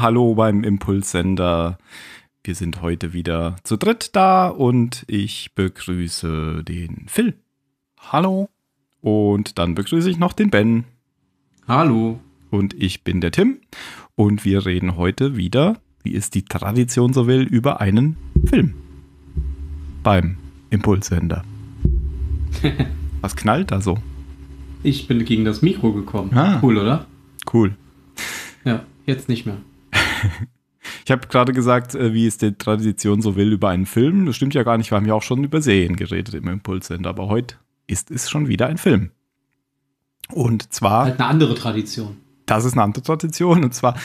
Hallo, beim Impulssender. Wir sind heute wieder zu dritt da und ich begrüße den Phil. Hallo. Und dann begrüße ich noch den Ben. Hallo. Und ich bin der Tim. Und wir reden heute wieder, wie es die Tradition so will, über einen Film. Beim Impulssender. Was knallt da so? Ich bin gegen das Mikro gekommen. Ah, cool, oder? Cool. Ja, jetzt nicht mehr. Ich habe gerade gesagt, äh, wie es die Tradition so will, über einen Film. Das stimmt ja gar nicht, wir haben ja auch schon über Serien geredet im Impulssender, aber heute ist es schon wieder ein Film. Und zwar. Halt eine andere Tradition. Das ist eine andere Tradition. Und zwar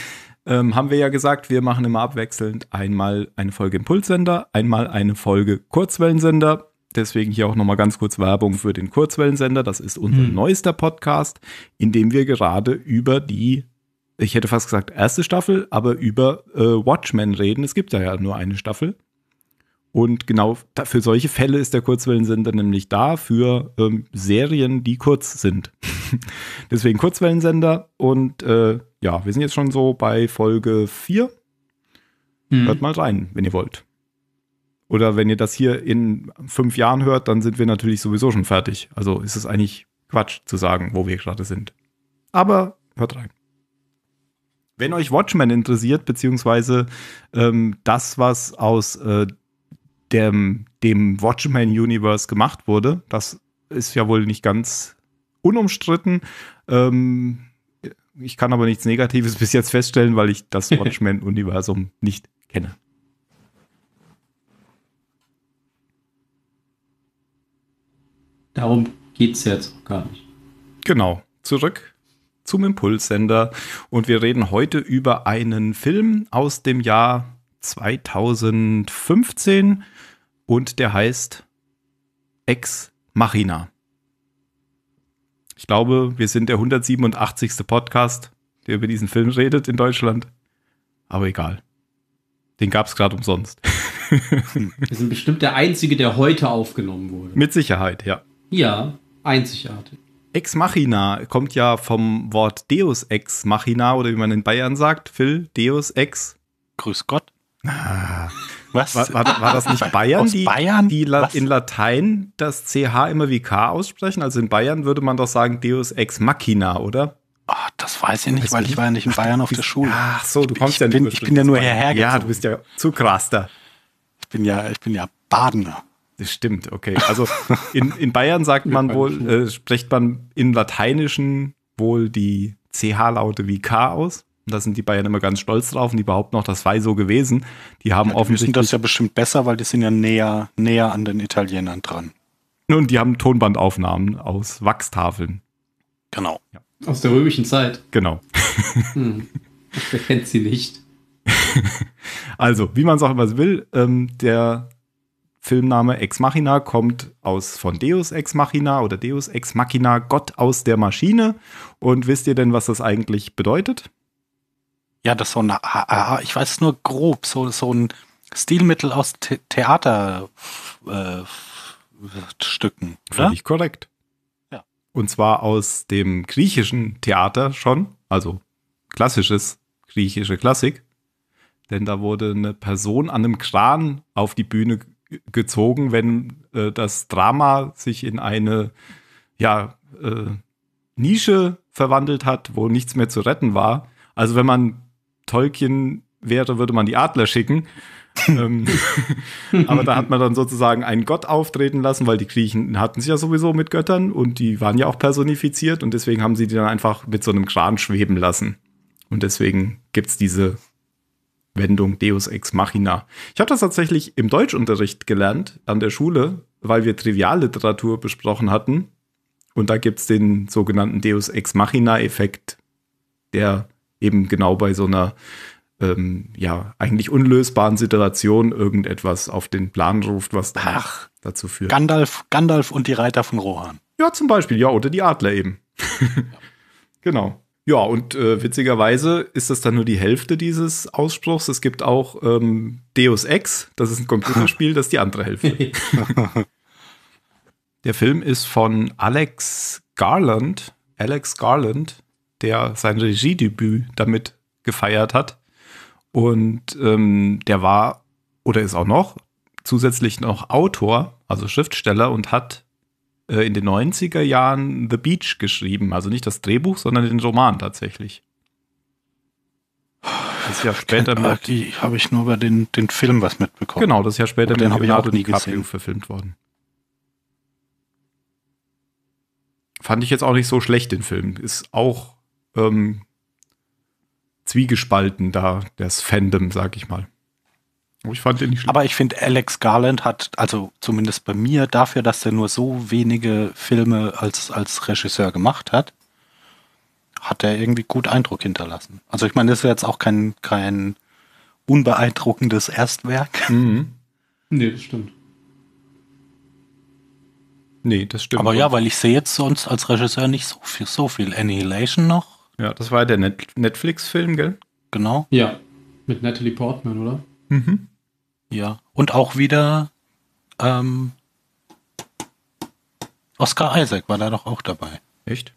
ähm, haben wir ja gesagt, wir machen immer abwechselnd einmal eine Folge Impulssender, einmal eine Folge Kurzwellensender. Deswegen hier auch nochmal ganz kurz Werbung für den Kurzwellensender. Das ist unser hm. neuester Podcast, in dem wir gerade über die ich hätte fast gesagt erste Staffel, aber über äh, Watchmen reden. Es gibt ja, ja nur eine Staffel. Und genau für solche Fälle ist der Kurzwellensender nämlich da, für ähm, Serien, die kurz sind. Deswegen Kurzwellensender. Und äh, ja, wir sind jetzt schon so bei Folge 4. Mhm. Hört mal rein, wenn ihr wollt. Oder wenn ihr das hier in fünf Jahren hört, dann sind wir natürlich sowieso schon fertig. Also ist es eigentlich Quatsch zu sagen, wo wir gerade sind. Aber hört rein. Wenn euch Watchmen interessiert, beziehungsweise ähm, das, was aus äh, dem, dem Watchmen-Universe gemacht wurde, das ist ja wohl nicht ganz unumstritten. Ähm, ich kann aber nichts Negatives bis jetzt feststellen, weil ich das Watchmen-Universum nicht kenne. Darum geht es jetzt auch gar nicht. Genau. Zurück zum Impulssender und wir reden heute über einen Film aus dem Jahr 2015 und der heißt Ex Machina. Ich glaube, wir sind der 187. Podcast, der über diesen Film redet in Deutschland. Aber egal. Den gab es gerade umsonst. Hm. Wir sind bestimmt der Einzige, der heute aufgenommen wurde. Mit Sicherheit, ja. Ja, einzigartig. Ex Machina kommt ja vom Wort Deus Ex Machina oder wie man in Bayern sagt, Phil, Deus Ex. Grüß Gott. Ah. Was? War, war, war, das nicht Bayern, die, Bayern? die La Was? in Latein das CH immer wie K aussprechen? Also in Bayern würde man doch sagen Deus Ex Machina, oder? Oh, das weiß ich nicht, weiß weil ich war ja nicht in Bayern Ach, auf der Schule. Ach so, du ich, kommst ich ja bin, Ich bin ja nur hierher gezogen. Ja, du bist ja zu krass da. Ich bin ja, ich bin ja Badener. Das stimmt, okay. Also in, in Bayern sagt man wohl, äh, spricht man im Lateinischen wohl die CH-Laute wie K aus. Und da sind die Bayern immer ganz stolz drauf und die behaupten auch, das sei so gewesen. Die haben ja, die offensichtlich. das ja bestimmt besser, weil die sind ja näher, näher an den Italienern dran. Nun, die haben Tonbandaufnahmen aus Wachstafeln. Genau. Ja. Aus der römischen Zeit. Genau. Hm. Wer kennt sie nicht? also, wie man es auch immer will, ähm, der Filmname Ex Machina kommt aus von Deus Ex Machina oder Deus Ex Machina, Gott aus der Maschine. Und wisst ihr denn, was das eigentlich bedeutet? Ja, das ist so ein, ich weiß es nur grob, so, so ein Stilmittel aus Theaterstücken. Äh, Völlig korrekt. Ja. Und zwar aus dem griechischen Theater schon, also klassisches griechische Klassik. Denn da wurde eine Person an einem Kran auf die Bühne gezogen, wenn äh, das Drama sich in eine ja, äh, Nische verwandelt hat, wo nichts mehr zu retten war. Also wenn man Tolkien wäre, würde man die Adler schicken. ähm, aber da hat man dann sozusagen einen Gott auftreten lassen, weil die Griechen hatten sich ja sowieso mit Göttern und die waren ja auch personifiziert und deswegen haben sie die dann einfach mit so einem Kran schweben lassen. Und deswegen gibt es diese Wendung Deus ex machina. Ich habe das tatsächlich im Deutschunterricht gelernt an der Schule, weil wir Trivialliteratur besprochen hatten. Und da gibt es den sogenannten Deus ex machina-Effekt, der eben genau bei so einer ähm, ja eigentlich unlösbaren Situation irgendetwas auf den Plan ruft, was ach, dazu führt. Gandalf, Gandalf und die Reiter von Rohan. Ja, zum Beispiel, ja, oder die Adler eben. Genau. Ja, und äh, witzigerweise ist das dann nur die Hälfte dieses Ausspruchs. Es gibt auch ähm, Deus Ex, das ist ein Computerspiel, das ist die andere Hälfte. der Film ist von Alex Garland, Alex Garland, der sein Regiedebüt damit gefeiert hat. Und ähm, der war oder ist auch noch zusätzlich noch Autor, also Schriftsteller und hat äh, in den 90er Jahren The Beach geschrieben. Also nicht das Drehbuch, sondern den Roman tatsächlich. Das ist ja später Keine, mit. Die habe ich nur über den, den Film was mitbekommen. Genau, das ist ja später den mit Leonardo DiCaprio verfilmt worden. Fand ich jetzt auch nicht so schlecht, den Film. Ist auch ähm, zwiegespalten da, das Fandom, sag ich mal. Oh, ich fand den nicht schlimm. Aber ich finde, Alex Garland hat, also zumindest bei mir, dafür, dass er nur so wenige Filme als, als Regisseur gemacht hat, hat er irgendwie gut Eindruck hinterlassen. Also ich meine, das ist jetzt auch kein, kein unbeeindruckendes Erstwerk. Mhm. Nee, das stimmt. Nee, das stimmt. Aber ja, weil ich sehe jetzt sonst als Regisseur nicht so viel, so viel Annihilation noch. Ja, das war ja der Net Netflix-Film, gell? Genau. Ja, mit Natalie Portman, oder? Mhm. Ja. Und auch wieder ähm, Oscar Isaac war da doch auch dabei. Echt?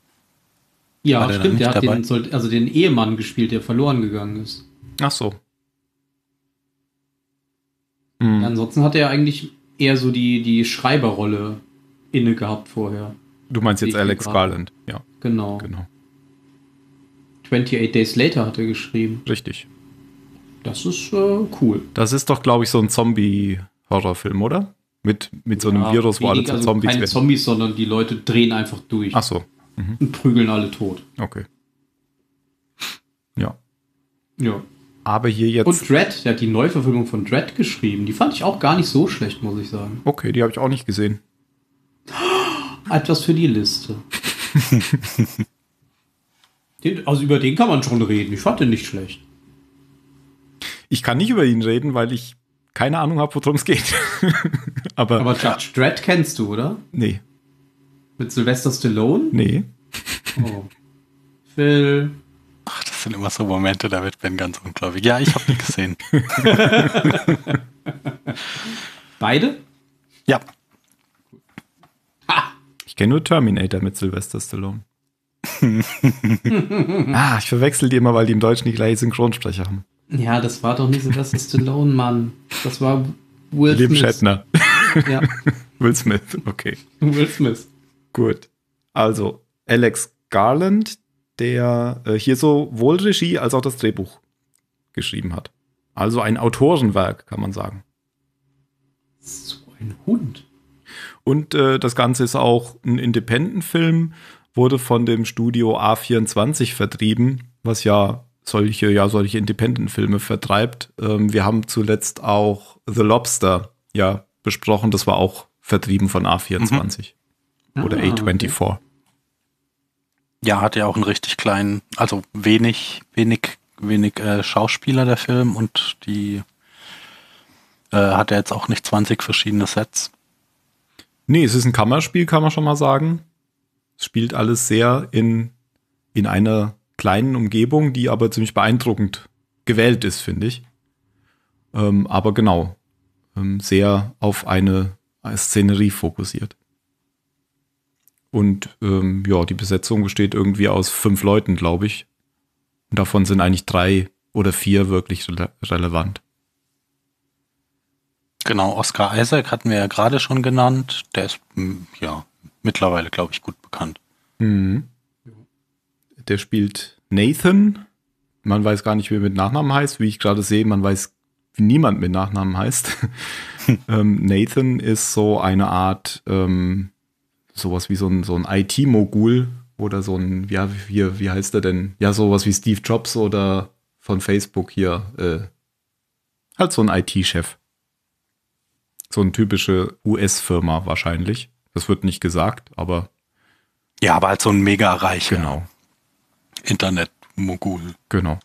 Ja, stimmt. Der hat dabei? den, also den Ehemann gespielt, der verloren gegangen ist. Ach so. Hm. hm. Ansonsten hat er eigentlich eher so die, die Schreiberrolle inne gehabt vorher. Du meinst jetzt Alex Garland, ja. Genau. genau. 28 Days Later hat er geschrieben. Richtig. Das ist äh, cool. Das ist doch, glaube ich, so ein Zombie-Horrorfilm, oder? Mit, mit so einem ja, Virus, wo alle also Zombies keine werden. Zombies, sondern die Leute drehen einfach durch. Ach so. Mhm. Und prügeln alle tot. Okay. Ja. Ja. Aber hier jetzt. Und Dread, der hat die Neuverfilmung von Dread geschrieben. Die fand ich auch gar nicht so schlecht, muss ich sagen. Okay, die habe ich auch nicht gesehen. Etwas für die Liste. den, also über den kann man schon reden. Ich fand den nicht schlecht. Ich kann nicht über ihn reden, weil ich keine Ahnung habe, worum es geht. aber, aber Judge Dredd kennst du, oder? Nee. Mit Sylvester Stallone? Nee. Oh. Phil. Ach, das sind immer so Momente, da wird Ben ganz unglaublich. Ja, ich habe ihn gesehen. Beide? Ja. Ha! Ich kenne nur Terminator mit Sylvester Stallone. ah, ich verwechsel die immer, weil die im Deutschen die gleiche Synchronsprecher haben. Ja, das war doch nicht so Sylvester Stallone, Mann. Das war Will Lieb Smith. Shatner. Ja. Will Smith, okay. Will Smith. Gut. Also, Alex Garland, der äh, hier sowohl Regie als auch das Drehbuch geschrieben hat. Also ein Autorenwerk, kann man sagen. So ein Hund. Und äh, das Ganze ist auch ein Independent-Film, wurde von dem Studio A24 vertrieben, was ja solche, ja, solche Independent-Filme vertreibt. Ähm, wir haben zuletzt auch The Lobster, ja, besprochen. Das war auch vertrieben von A24 mhm. oder ah, A24. Okay. Ja, hat ja auch einen richtig kleinen, also wenig, wenig, wenig äh, Schauspieler der Film und die äh, hat er ja jetzt auch nicht 20 verschiedene Sets. Nee, es ist ein Kammerspiel, kann man schon mal sagen. Es spielt alles sehr in, in einer kleinen Umgebung, die aber ziemlich beeindruckend gewählt ist, finde ich. Ähm, aber genau, ähm, sehr auf eine Szenerie fokussiert. Und ähm, ja, die Besetzung besteht irgendwie aus fünf Leuten, glaube ich. Und davon sind eigentlich drei oder vier wirklich re relevant. Genau, Oscar Isaac hatten wir ja gerade schon genannt. Der ist hm, ja mittlerweile, glaube ich, gut bekannt. Mhm der spielt Nathan. Man weiß gar nicht, wie er mit Nachnamen heißt. Wie ich gerade sehe, man weiß wie niemand mit Nachnamen heißt. ähm, Nathan ist so eine Art, ähm, sowas wie so ein, so ein IT-Mogul oder so ein, ja, wie, wie heißt er denn? Ja, sowas wie Steve Jobs oder von Facebook hier. Äh, halt so ein IT-Chef. So eine typische US-Firma wahrscheinlich. Das wird nicht gesagt, aber. Ja, aber halt so ein mega reicher. Genau. Internetmogul. Genau.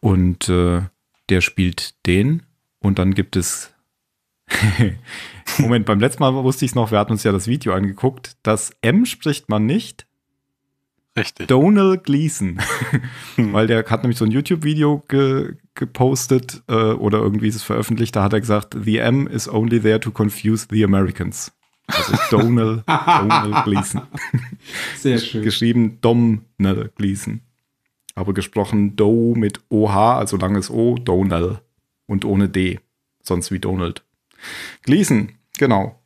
Und äh, der spielt den und dann gibt es. Moment, beim letzten Mal wusste ich es noch, wir hatten uns ja das Video angeguckt. Das M spricht man nicht. Richtig. Donald Gleason. Hm. Weil der hat nämlich so ein YouTube-Video ge gepostet äh, oder irgendwie ist es veröffentlicht, da hat er gesagt, The M is only there to confuse the Americans. Also Donal, Donal Gleason. Sehr schön. Geschrieben Domnal Gleason. Aber gesprochen Do mit OH, also langes O, Donal. Und ohne D. Sonst wie Donald. Gleason, genau.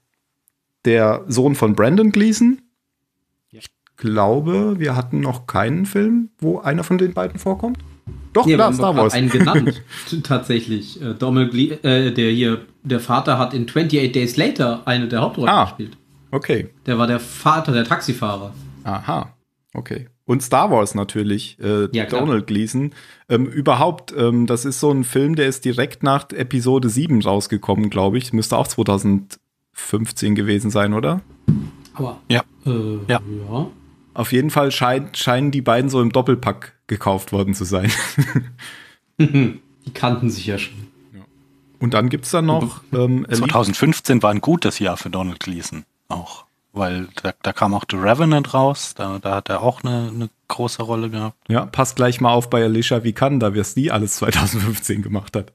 Der Sohn von Brandon Gleason. Ich glaube, wir hatten noch keinen Film, wo einer von den beiden vorkommt. Doch, nee, klar, Star Wars. einen genannt, tatsächlich. Äh, Dommel, äh, der hier, der Vater hat in 28 Days Later eine der Hauptrollen ah, gespielt. Okay. Der war der Vater der Taxifahrer. Aha, okay. Und Star Wars natürlich, äh, ja, Donald Gleason. Ähm, überhaupt, ähm, das ist so ein Film, der ist direkt nach Episode 7 rausgekommen, glaube ich. Müsste auch 2015 gewesen sein, oder? Aber, ja. Äh, ja. ja. Auf jeden Fall schein, scheinen die beiden so im Doppelpack gekauft worden zu sein. die kannten sich ja schon. Und dann gibt es dann noch. Ähm, 2015 war ein gutes Jahr für Donald Gleason auch, weil da, da kam auch The Revenant raus, da, da hat er auch eine, eine, große Rolle gehabt. Ja, passt gleich mal auf bei Alicia da wir es nie alles 2015 gemacht hat.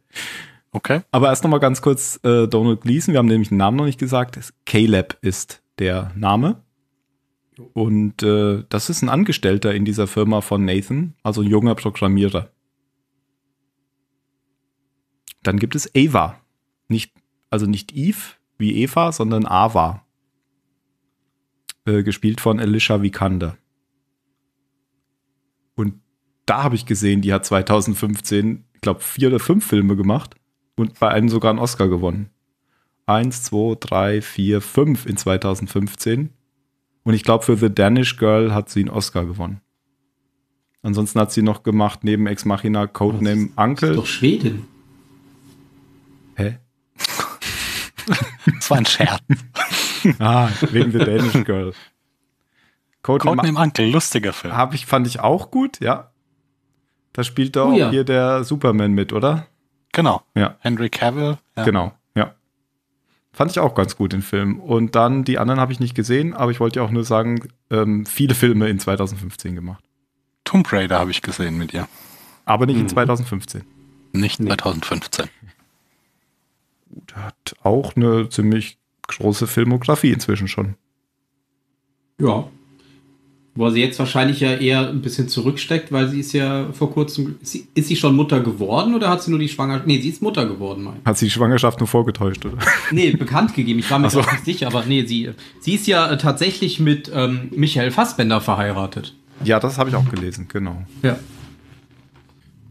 Okay. Aber erst nochmal ganz kurz äh, Donald Gleason, wir haben nämlich den Namen noch nicht gesagt. Caleb ist der Name. Und äh, das ist ein Angestellter in dieser Firma von Nathan, also ein junger Programmierer. Dann gibt es Ava. Nicht, also nicht Eve wie Eva, sondern Ava. Äh, gespielt von Alicia Vikander. Und da habe ich gesehen, die hat 2015, ich glaube, vier oder fünf Filme gemacht und bei einem sogar einen Oscar gewonnen. Eins, zwei, drei, vier, fünf in 2015 und ich glaube, für The Danish Girl hat sie einen Oscar gewonnen. Ansonsten hat sie noch gemacht, neben Ex Machina, Codename ist, Uncle. Ist doch Schwedin. Hä? das war ein Scherz. ah, wegen The Danish Girl. Codename, Codename Uncle, lustiger Film. Hab ich, fand ich auch gut, ja. Da spielt auch oh, ja. hier der Superman mit, oder? Genau. Ja. Henry Cavill. Ja. Genau. Fand ich auch ganz gut, den Film. Und dann, die anderen habe ich nicht gesehen, aber ich wollte ja auch nur sagen, ähm, viele Filme in 2015 gemacht. Tomb Raider habe ich gesehen mit ihr. Aber nicht mhm. in 2015. Nicht nee. 2015. Der hat auch eine ziemlich große Filmografie inzwischen schon. Ja, wo sie jetzt wahrscheinlich ja eher ein bisschen zurücksteckt, weil sie ist ja vor kurzem. Ist sie, schon Mutter geworden oder hat sie nur die Schwangerschaft. Nee, sie ist Mutter geworden, mein. Hat sie die Schwangerschaft nur vorgetäuscht, oder? Nee, bekannt gegeben. Ich war mir so. Also. nicht sicher, aber nee, sie, sie ist ja äh, tatsächlich mit ähm, Michael Fassbender verheiratet. Ja, das habe ich auch gelesen, genau. Ja.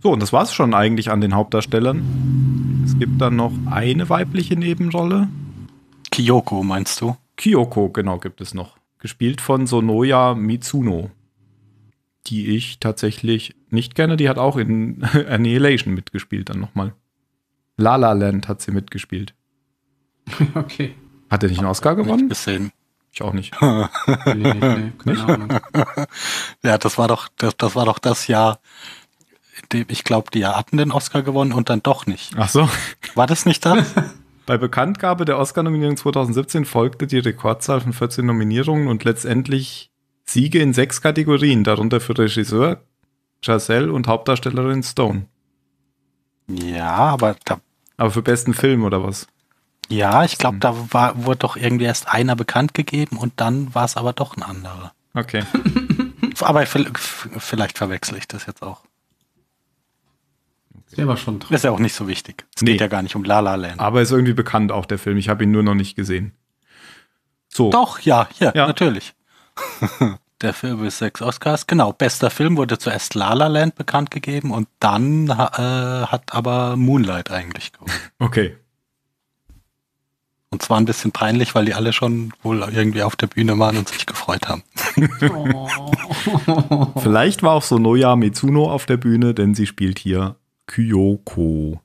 So, und das war es schon eigentlich an den Hauptdarstellern. Es gibt dann noch eine weibliche Nebenrolle. Kyoko, meinst du? Kyoko, genau, gibt es noch gespielt von Sonoya Mitsuno, die ich tatsächlich nicht kenne. Die hat auch in Annihilation mitgespielt dann nochmal. La La Land hat sie mitgespielt. Okay. Hat er nicht einen Oscar gewonnen? Nicht gesehen. Ich auch nicht. nee, nee, keine Ahnung. ja, das war doch das, das war doch das Jahr, in dem ich glaube, die hatten den Oscar gewonnen und dann doch nicht. Ach so. War das nicht das? Bei Bekanntgabe der Oscar-Nominierung 2017 folgte die Rekordzahl von 14 Nominierungen und letztendlich Siege in sechs Kategorien, darunter für Regisseur, Giselle und Hauptdarstellerin Stone. Ja, aber da. Aber für besten Film oder was? Ja, ich glaube, hm. da war, wurde doch irgendwie erst einer bekannt gegeben und dann war es aber doch ein anderer. Okay. aber vielleicht verwechsel ich das jetzt auch. Der war schon dran. Ist ja auch nicht so wichtig. Es nee. geht ja gar nicht um La La Land. Aber ist irgendwie bekannt auch der Film. Ich habe ihn nur noch nicht gesehen. So. Doch, ja, ja, ja. natürlich. der Film ist sechs Oscars. Genau, bester Film wurde zuerst La La Land bekannt gegeben und dann äh, hat aber Moonlight eigentlich gewonnen. okay. Und zwar ein bisschen peinlich, weil die alle schon wohl irgendwie auf der Bühne waren und sich gefreut haben. Vielleicht war auch Sonoya Mitsuno auf der Bühne, denn sie spielt hier Kyoko.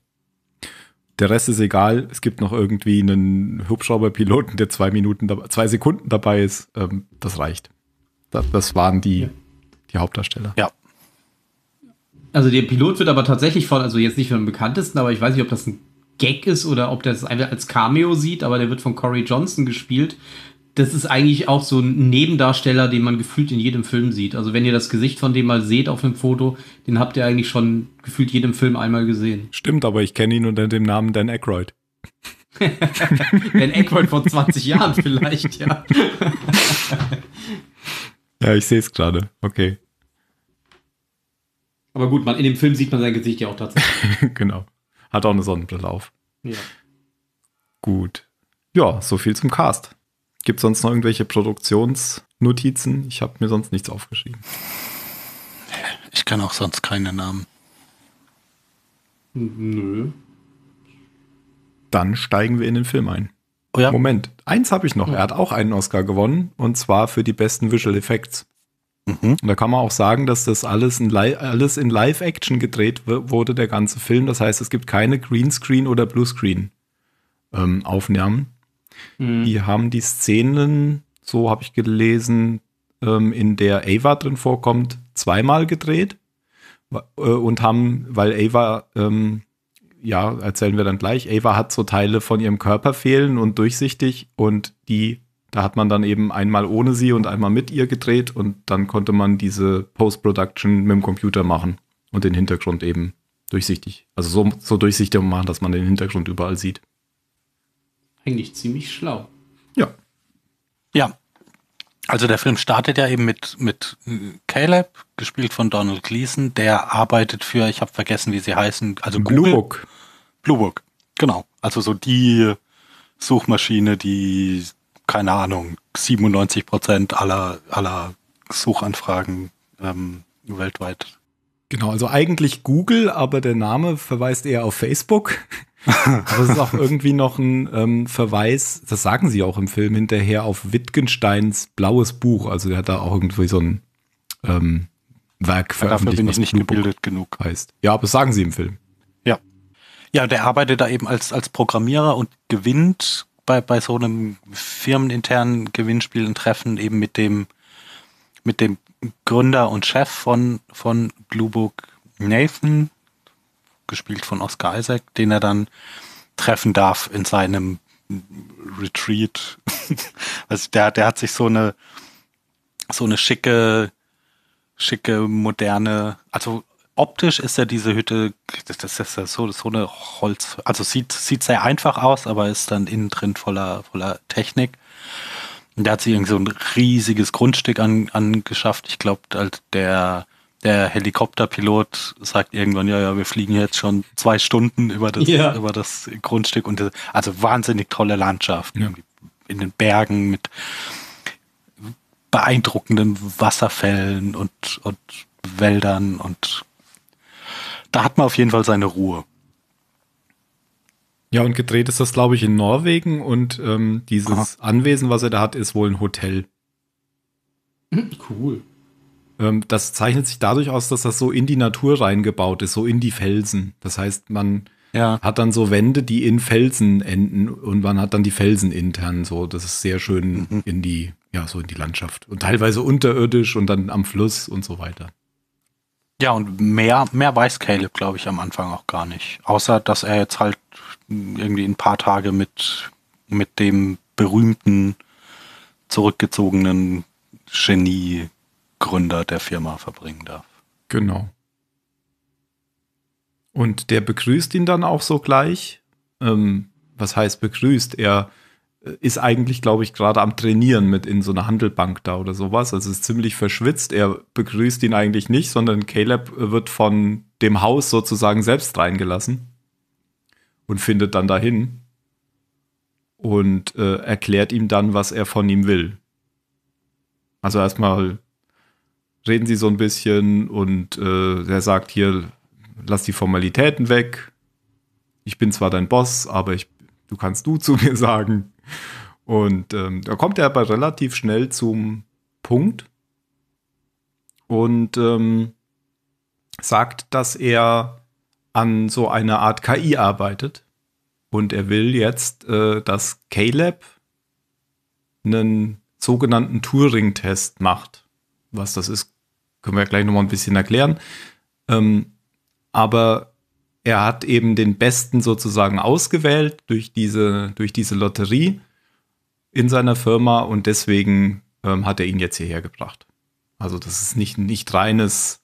Der Rest ist egal. Es gibt noch irgendwie einen Hubschrauberpiloten, der zwei Minuten, zwei Sekunden dabei ist. Ähm, das reicht. Das, waren die, die Hauptdarsteller. Ja. Also der Pilot wird aber tatsächlich von, also jetzt nicht von dem bekanntesten, aber ich weiß nicht, ob das ein Gag ist oder ob der das einfach als Cameo sieht, aber der wird von Corey Johnson gespielt, das ist eigentlich auch so ein Nebendarsteller, den man gefühlt in jedem Film sieht. Also wenn ihr das Gesicht von dem mal seht auf einem Foto, den habt ihr eigentlich schon gefühlt jedem Film einmal gesehen. Stimmt, aber ich kenne ihn unter dem Namen Dan Aykroyd. Dan Aykroyd vor 20 Jahren vielleicht, ja. ja, ich sehe es gerade. Okay. Aber gut, man, in dem Film sieht man sein Gesicht ja auch tatsächlich. genau. Hat auch eine Sonnenbrille auf. Ja. Gut. Ja, so viel zum Cast. Gibt es sonst noch irgendwelche Produktionsnotizen? Ich habe mir sonst nichts aufgeschrieben. Ich kann auch sonst keine Namen. Nö. Dann steigen wir in den Film ein. Oh ja? Moment, eins habe ich noch. Er hat auch einen Oscar gewonnen und zwar für die besten Visual Effects. Mhm. Und da kann man auch sagen, dass das alles in, alles in Live-Action gedreht wurde, der ganze Film. Das heißt, es gibt keine Greenscreen- oder Bluescreen-Aufnahmen. Ähm, Mhm. Die haben die Szenen, so habe ich gelesen, ähm, in der Ava drin vorkommt, zweimal gedreht äh, und haben, weil Ava, ähm, ja, erzählen wir dann gleich, Ava hat so Teile von ihrem Körper fehlen und durchsichtig und die da hat man dann eben einmal ohne sie und einmal mit ihr gedreht und dann konnte man diese Post-Production mit dem Computer machen und den Hintergrund eben durchsichtig. Also so, so durchsichtig machen, dass man den Hintergrund überall sieht eigentlich ziemlich schlau. Ja. Ja. Also der Film startet ja eben mit, mit Caleb, gespielt von Donald Gleason, der arbeitet für, ich habe vergessen, wie sie heißen, also Blue Google. Book. Blue Book, genau. Also so die Suchmaschine, die, keine Ahnung, 97 Prozent aller, aller Suchanfragen ähm, weltweit. Genau, also eigentlich Google, aber der Name verweist eher auf Facebook. Aber es ist auch irgendwie noch ein ähm, Verweis, das sagen sie auch im Film hinterher, auf Wittgensteins blaues Buch. Also der hat da auch irgendwie so ein ähm, Werk veröffentlicht. Ja, dafür bin ich nicht Blue gebildet Book genug. Heißt. Ja, aber das sagen sie im Film. Ja. Ja, der arbeitet da eben als, als Programmierer und gewinnt bei, bei so einem firmeninternen Gewinnspiel ein Treffen eben mit dem, mit dem Gründer und Chef von, von Bluebook, Nathan, gespielt von Oscar Isaac, den er dann treffen darf in seinem Retreat. also der, der hat sich so eine, so eine schicke, schicke, moderne, also optisch ist ja diese Hütte, das ist ja so, so eine Holz, also sieht, sieht sehr einfach aus, aber ist dann innen drin voller, voller Technik. Und da hat sich irgendwie so ein riesiges Grundstück an, angeschafft. Ich glaube, halt der der Helikopterpilot sagt irgendwann, ja, ja, wir fliegen jetzt schon zwei Stunden über das, ja. über das Grundstück und äh, also wahnsinnig tolle Landschaft ja. in den Bergen mit beeindruckenden Wasserfällen und, und Wäldern und da hat man auf jeden Fall seine Ruhe. Ja, und gedreht ist das, glaube ich, in Norwegen und ähm, dieses Aha. Anwesen, was er da hat, ist wohl ein Hotel. Hm, cool. Ähm, das zeichnet sich dadurch aus, dass das so in die Natur reingebaut ist, so in die Felsen. Das heißt, man ja. hat dann so Wände, die in Felsen enden und man hat dann die Felsen intern so. Das ist sehr schön mhm. in die, ja, so in die Landschaft. Und teilweise unterirdisch und dann am Fluss und so weiter. Ja, und mehr, mehr weiß Caleb, glaube ich, am Anfang auch gar nicht. Außer, dass er jetzt halt irgendwie ein paar Tage mit, mit dem berühmten, zurückgezogenen Genie Gründer der Firma verbringen darf. Genau. Und der begrüßt ihn dann auch so gleich. Ähm, was heißt begrüßt? Er äh, ist eigentlich, glaube ich, gerade am Trainieren mit in so einer Handelbank da oder sowas. Also ist ziemlich verschwitzt. Er begrüßt ihn eigentlich nicht, sondern Caleb äh, wird von dem Haus sozusagen selbst reingelassen und findet dann dahin und äh, erklärt ihm dann, was er von ihm will. Also erstmal reden sie so ein bisschen und äh, er sagt hier, lass die Formalitäten weg. Ich bin zwar dein Boss, aber ich, du kannst du zu mir sagen. Und ähm, da kommt er aber relativ schnell zum Punkt und ähm, sagt, dass er an so einer Art KI arbeitet. Und er will jetzt, äh, dass Caleb einen sogenannten Turing-Test macht. Was das ist, können wir gleich nochmal ein bisschen erklären. Ähm, aber er hat eben den Besten sozusagen ausgewählt durch diese, durch diese Lotterie in seiner Firma und deswegen ähm, hat er ihn jetzt hierher gebracht. Also das ist nicht, nicht reines,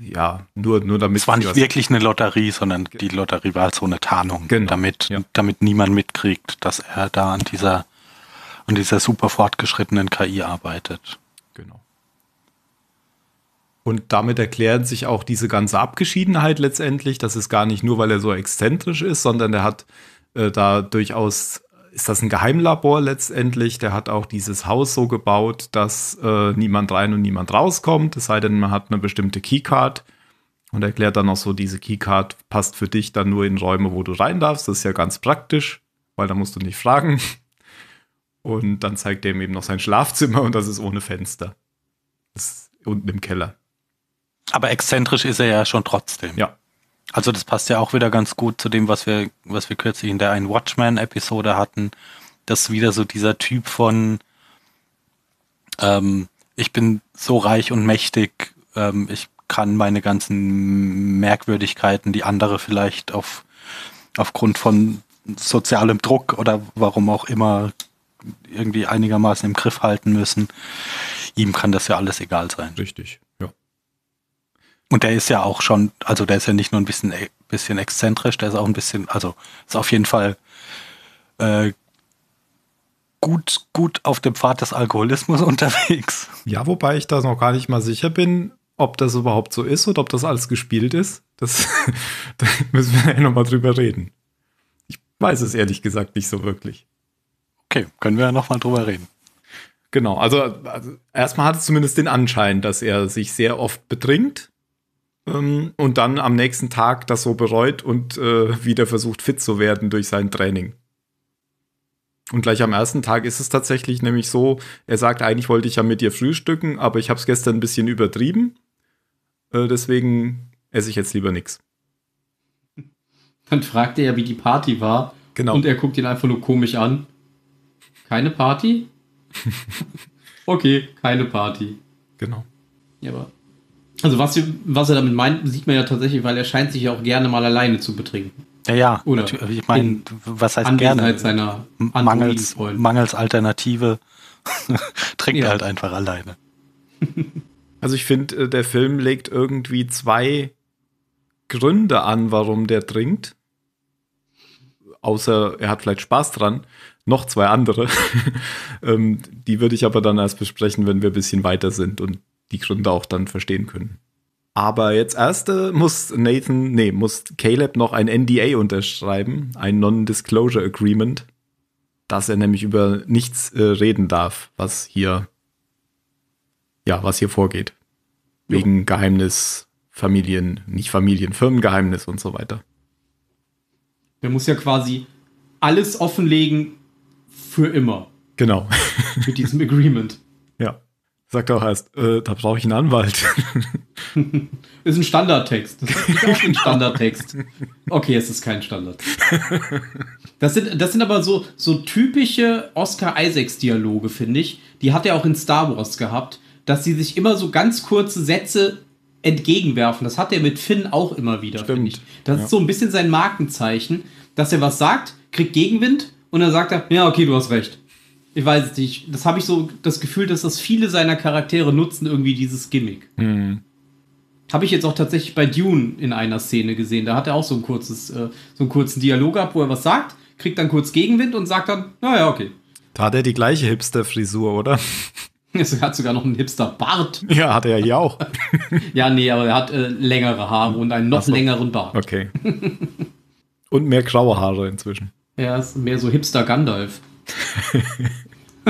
ja, nur, nur damit. Es war nicht wirklich eine Lotterie, sondern die Lotterie war halt so eine Tarnung, genau, damit, ja. damit niemand mitkriegt, dass er da an dieser, an dieser super fortgeschrittenen KI arbeitet. Genau. Und damit erklärt sich auch diese ganze Abgeschiedenheit letztendlich. Das ist gar nicht nur, weil er so exzentrisch ist, sondern er hat äh, da durchaus, ist das ein Geheimlabor letztendlich. Der hat auch dieses Haus so gebaut, dass äh, niemand rein und niemand rauskommt, es sei denn, man hat eine bestimmte Keycard. Und erklärt dann auch so, diese Keycard passt für dich dann nur in Räume, wo du rein darfst. Das ist ja ganz praktisch, weil da musst du nicht fragen. Und dann zeigt er ihm eben noch sein Schlafzimmer und das ist ohne Fenster. Das ist unten im Keller. Aber exzentrisch ist er ja schon trotzdem. Ja. Also das passt ja auch wieder ganz gut zu dem, was wir, was wir kürzlich in der einen watchman episode hatten, dass wieder so dieser Typ von ähm, ich bin so reich und mächtig, ähm, ich kann meine ganzen Merkwürdigkeiten, die andere vielleicht auf, aufgrund von sozialem Druck oder warum auch immer irgendwie einigermaßen im Griff halten müssen, ihm kann das ja alles egal sein. Richtig. Und der ist ja auch schon, also der ist ja nicht nur ein bisschen, äh, bisschen exzentrisch, der ist auch ein bisschen, also ist auf jeden Fall äh, gut, gut auf dem Pfad des Alkoholismus unterwegs. Ja, wobei ich da noch gar nicht mal sicher bin, ob das überhaupt so ist oder ob das alles gespielt ist. Das da müssen wir ja nochmal drüber reden. Ich weiß es ehrlich gesagt nicht so wirklich. Okay, können wir ja nochmal drüber reden. Genau, also, also erstmal hat es zumindest den Anschein, dass er sich sehr oft betrinkt ähm, und dann am nächsten Tag das so bereut und äh, wieder versucht fit zu werden durch sein Training. Und gleich am ersten Tag ist es tatsächlich nämlich so, er sagt, eigentlich wollte ich ja mit dir frühstücken, aber ich habe es gestern ein bisschen übertrieben. Äh, deswegen esse ich jetzt lieber nichts. Dann fragt er ja, wie die Party war. Genau. Und er guckt ihn einfach nur komisch an. Keine Party? okay, keine Party. Genau. Ja, aber also was, was er damit meint, sieht man ja tatsächlich, weil er scheint sich ja auch gerne mal alleine zu betrinken. Ja, ja. Oder ich meine, was heißt gerne? Seiner mangels, mangels Alternative trinkt er halt einfach alleine. Also ich finde, äh, der Film legt irgendwie zwei Gründe an, warum der trinkt. Außer er hat vielleicht Spaß dran. Noch zwei andere. Ähm, die würde ich aber dann erst besprechen, wenn wir ein bisschen weiter sind und die Gründe auch dann verstehen können. Aber jetzt erst muss Nathan, nee, muss Caleb noch ein NDA unterschreiben, ein Non-Disclosure Agreement, dass er nämlich über nichts äh, reden darf, was hier, ja, was hier vorgeht. Jo. Wegen Geheimnis, Familien, nicht Familien, Firmengeheimnis und so weiter. Der muss ja quasi alles offenlegen für immer. Genau. Mit diesem Agreement sagt auch erst, äh, da brauche ich einen Anwalt. ist ein Standardtext. Das ist auch ein genau. Standardtext. Okay, es ist kein Standard. Das sind, das sind aber so, so typische Oscar-Isaacs-Dialoge, finde ich. Die hat er auch in Star Wars gehabt, dass sie sich immer so ganz kurze Sätze entgegenwerfen. Das hat er mit Finn auch immer wieder, finde ich. Das ja. ist so ein bisschen sein Markenzeichen, dass er was sagt, kriegt Gegenwind und dann sagt er, ja, okay, du hast recht ich weiß es nicht, das habe ich so das Gefühl, dass das viele seiner Charaktere nutzen, irgendwie dieses Gimmick. Mhm. Habe ich jetzt auch tatsächlich bei Dune in einer Szene gesehen. Da hat er auch so ein kurzes, äh, so einen kurzen Dialog ab, wo er was sagt, kriegt dann kurz Gegenwind und sagt dann, naja, okay. Da hat er die gleiche Hipster-Frisur, oder? Er hat sogar noch einen Hipster-Bart. Ja, hat er ja hier auch. ja, nee, aber er hat äh, längere Haare und einen noch so. längeren Bart. Okay. und mehr graue Haare inzwischen. Er ist mehr so Hipster-Gandalf.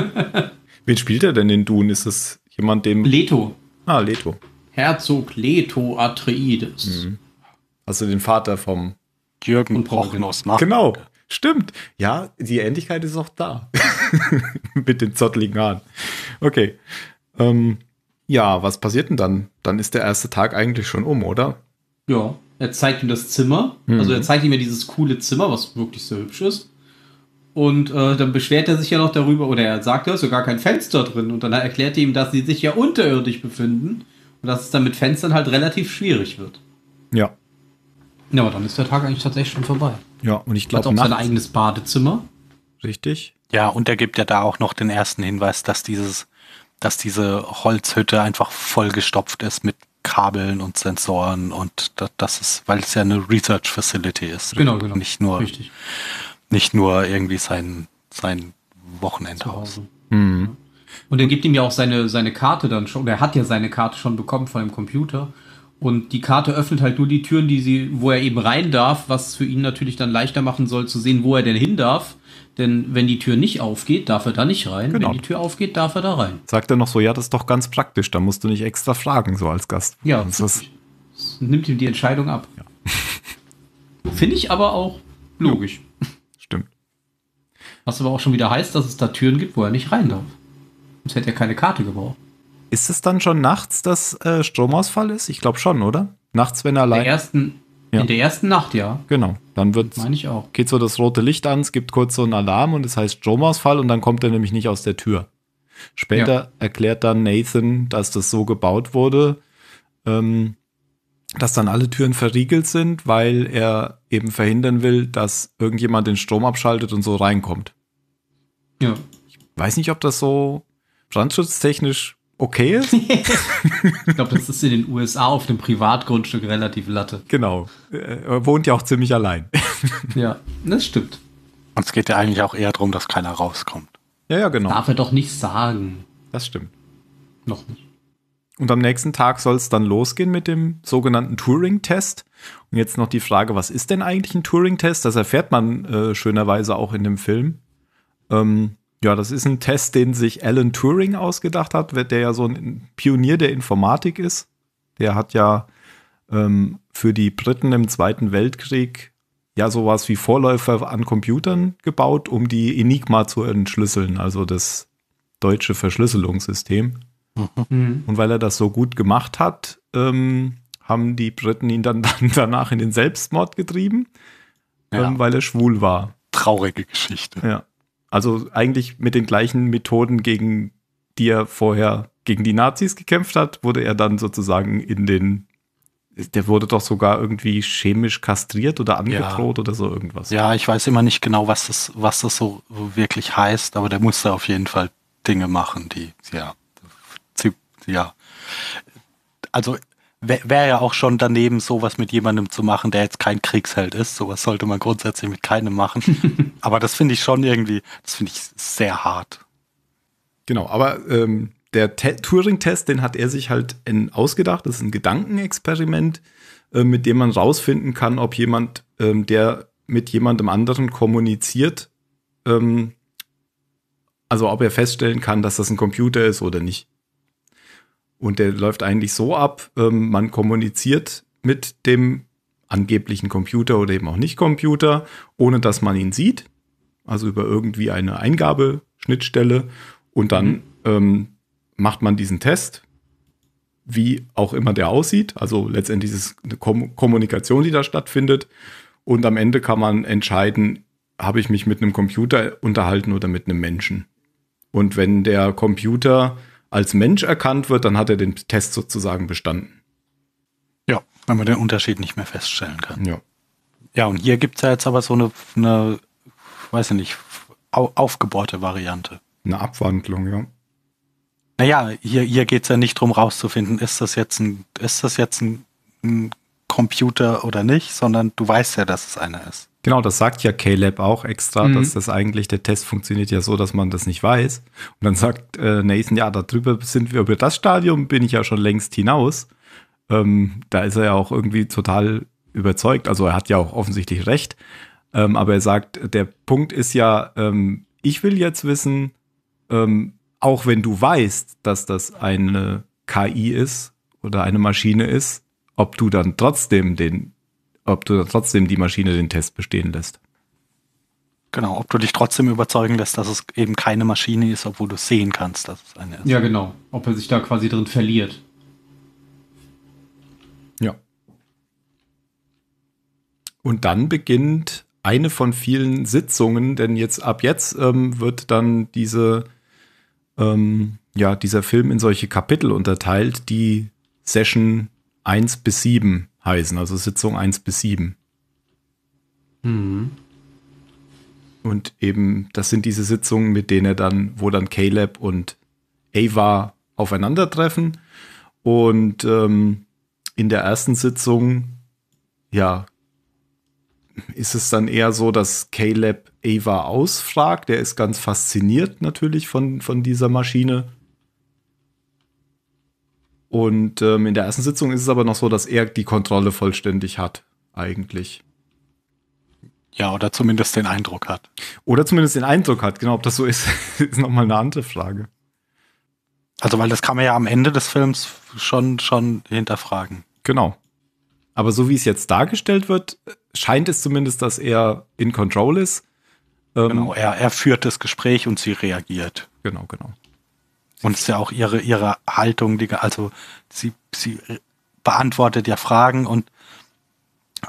Wen spielt er denn in Dune? Ist es jemand, dem. Leto. Ah, Leto. Herzog Leto Atreides. Mhm. Also den Vater vom. Jürgen und Prochnos. Ne? Genau, stimmt. Ja, die Ähnlichkeit ist auch da. Mit den zotteligen Haaren. Okay. Ähm, ja, was passiert denn dann? Dann ist der erste Tag eigentlich schon um, oder? Ja, er zeigt ihm das Zimmer. Also mhm. Also er zeigt ihm ja dieses coole Zimmer, was wirklich so hübsch ist. Und äh, dann beschwert er sich ja noch darüber, oder er sagt, da ist sogar kein Fenster drin. Und dann erklärt er ihm, dass sie sich ja unterirdisch befinden und dass es dann mit Fenstern halt relativ schwierig wird. Ja. Ja, aber dann ist der Tag eigentlich tatsächlich schon vorbei. Ja, und ich glaube, er hat auch sein eigenes Badezimmer. Richtig. Ja, und er gibt ja da auch noch den ersten Hinweis, dass dieses, dass diese Holzhütte einfach vollgestopft ist mit Kabeln und Sensoren und das, das ist, weil es ja eine Research Facility ist. Genau, genau. Nicht nur. Richtig. Nicht nur irgendwie sein, sein Wochenendhaus. Mhm. Und er gibt ihm ja auch seine, seine Karte dann schon, oder er hat ja seine Karte schon bekommen von dem Computer. Und die Karte öffnet halt nur die Türen, die sie, wo er eben rein darf, was für ihn natürlich dann leichter machen soll, zu sehen, wo er denn hin darf. Denn wenn die Tür nicht aufgeht, darf er da nicht rein. Genau. Wenn die Tür aufgeht, darf er da rein. Sagt er noch so, ja, das ist doch ganz praktisch, da musst du nicht extra fragen, so als Gast. Ja, das, das nimmt ihm die Entscheidung ab. Ja. Finde ich aber auch logisch. Ja. Was aber auch schon wieder heißt, dass es da Türen gibt, wo er nicht rein darf. Sonst hätte er keine Karte gebraucht. Ist es dann schon nachts, dass äh, Stromausfall ist? Ich glaube schon, oder? Nachts, wenn er allein. In der ersten, ja. in der ersten Nacht, ja. Genau. Dann wird, Meine ich auch. geht so das rote Licht an, es gibt kurz so einen Alarm und es heißt Stromausfall und dann kommt er nämlich nicht aus der Tür. Später ja. erklärt dann Nathan, dass das so gebaut wurde, ähm, dass dann alle Türen verriegelt sind, weil er eben verhindern will, dass irgendjemand den Strom abschaltet und so reinkommt. Ja. Ich weiß nicht, ob das so brandschutztechnisch okay ist. ich glaube, das ist in den USA auf dem Privatgrundstück relativ Latte. Genau. Er wohnt ja auch ziemlich allein. ja, das stimmt. Und es geht ja eigentlich auch eher darum, dass keiner rauskommt. Ja, ja, genau. Darf er doch nicht sagen. Das stimmt. Noch nicht. Und am nächsten Tag soll es dann losgehen mit dem sogenannten Turing-Test. Und jetzt noch die Frage, was ist denn eigentlich ein Turing-Test? Das erfährt man äh, schönerweise auch in dem Film. Ähm, ja, das ist ein Test, den sich Alan Turing ausgedacht hat, der ja so ein Pionier der Informatik ist. Der hat ja ähm, für die Briten im Zweiten Weltkrieg ja sowas wie Vorläufer an Computern gebaut, um die Enigma zu entschlüsseln, also das deutsche Verschlüsselungssystem. Mhm. Und weil er das so gut gemacht hat, ähm, haben die Briten ihn dann, dann, danach in den Selbstmord getrieben, ähm, ja. ähm, weil er schwul war. Traurige Geschichte. Ja. Also eigentlich mit den gleichen Methoden, gegen die er vorher gegen die Nazis gekämpft hat, wurde er dann sozusagen in den der wurde doch sogar irgendwie chemisch kastriert oder angedroht ja. oder so irgendwas. Ja, ich weiß immer nicht genau, was das, was das so wirklich heißt, aber der musste auf jeden Fall Dinge machen, die, ja ja. Also wäre ja auch schon daneben, sowas mit jemandem zu machen, der jetzt kein Kriegsheld ist. Sowas sollte man grundsätzlich mit keinem machen. aber das finde ich schon irgendwie, das finde ich sehr hart. Genau, aber ähm, der Turing-Test, den hat er sich halt in, ausgedacht. Das ist ein Gedankenexperiment, äh, mit dem man rausfinden kann, ob jemand, ähm, der mit jemandem anderen kommuniziert, ähm, also ob er feststellen kann, dass das ein Computer ist oder nicht. Und der läuft eigentlich so ab, ähm, man kommuniziert mit dem angeblichen Computer oder eben auch nicht Computer, ohne dass man ihn sieht. Also über irgendwie eine Eingabeschnittstelle. Und dann mhm. ähm, macht man diesen Test, wie auch immer der aussieht. Also letztendlich ist es eine Kom Kommunikation, die da stattfindet. Und am Ende kann man entscheiden, habe ich mich mit einem Computer unterhalten oder mit einem Menschen. Und wenn der Computer als Mensch erkannt wird, dann hat er den Test sozusagen bestanden. Ja, wenn man den Unterschied nicht mehr feststellen kann. Ja. Ja, und hier gibt es ja jetzt aber so eine, eine weiß ich nicht, aufgebohrte Variante. Eine Abwandlung, ja. Naja, hier, hier geht es ja nicht darum, rauszufinden, ist das jetzt, ein, ist das jetzt ein, ein Computer oder nicht, sondern du weißt ja, dass es einer ist. Genau, das sagt ja Caleb auch extra, mhm. dass das eigentlich, der Test funktioniert ja so, dass man das nicht weiß. Und dann sagt äh, Nathan, ja, darüber sind wir, über das Stadium bin ich ja schon längst hinaus. Ähm, da ist er ja auch irgendwie total überzeugt. Also er hat ja auch offensichtlich recht. Ähm, aber er sagt, der Punkt ist ja, ähm, ich will jetzt wissen, ähm, auch wenn du weißt, dass das eine KI ist oder eine Maschine ist, ob du dann trotzdem den ob du trotzdem die Maschine den Test bestehen lässt. Genau, ob du dich trotzdem überzeugen lässt, dass es eben keine Maschine ist, obwohl du sehen kannst, dass es eine ist. Ja, genau. Ob er sich da quasi drin verliert. Ja. Und dann beginnt eine von vielen Sitzungen, denn jetzt ab jetzt ähm, wird dann diese, ähm, ja, dieser Film in solche Kapitel unterteilt, die Session 1 bis 7 heißen, also Sitzung 1 bis 7. Mhm. Und eben, das sind diese Sitzungen, mit denen er dann, wo dann Caleb und Ava aufeinandertreffen. Und ähm, in der ersten Sitzung, ja, ist es dann eher so, dass Caleb Ava ausfragt. Er ist ganz fasziniert natürlich von, von dieser Maschine. Und ähm, in der ersten Sitzung ist es aber noch so, dass er die Kontrolle vollständig hat, eigentlich. Ja, oder zumindest den Eindruck hat. Oder zumindest den Eindruck hat, genau. Ob das so ist, ist nochmal eine andere Frage. Also, weil das kann man ja am Ende des Films schon, schon hinterfragen. Genau. Aber so wie es jetzt dargestellt wird, scheint es zumindest, dass er in Control ist. Ähm, genau, er, er führt das Gespräch und sie reagiert. Genau, genau. Und es ist ja auch ihre, ihre Haltung, die, also sie, sie beantwortet ja Fragen und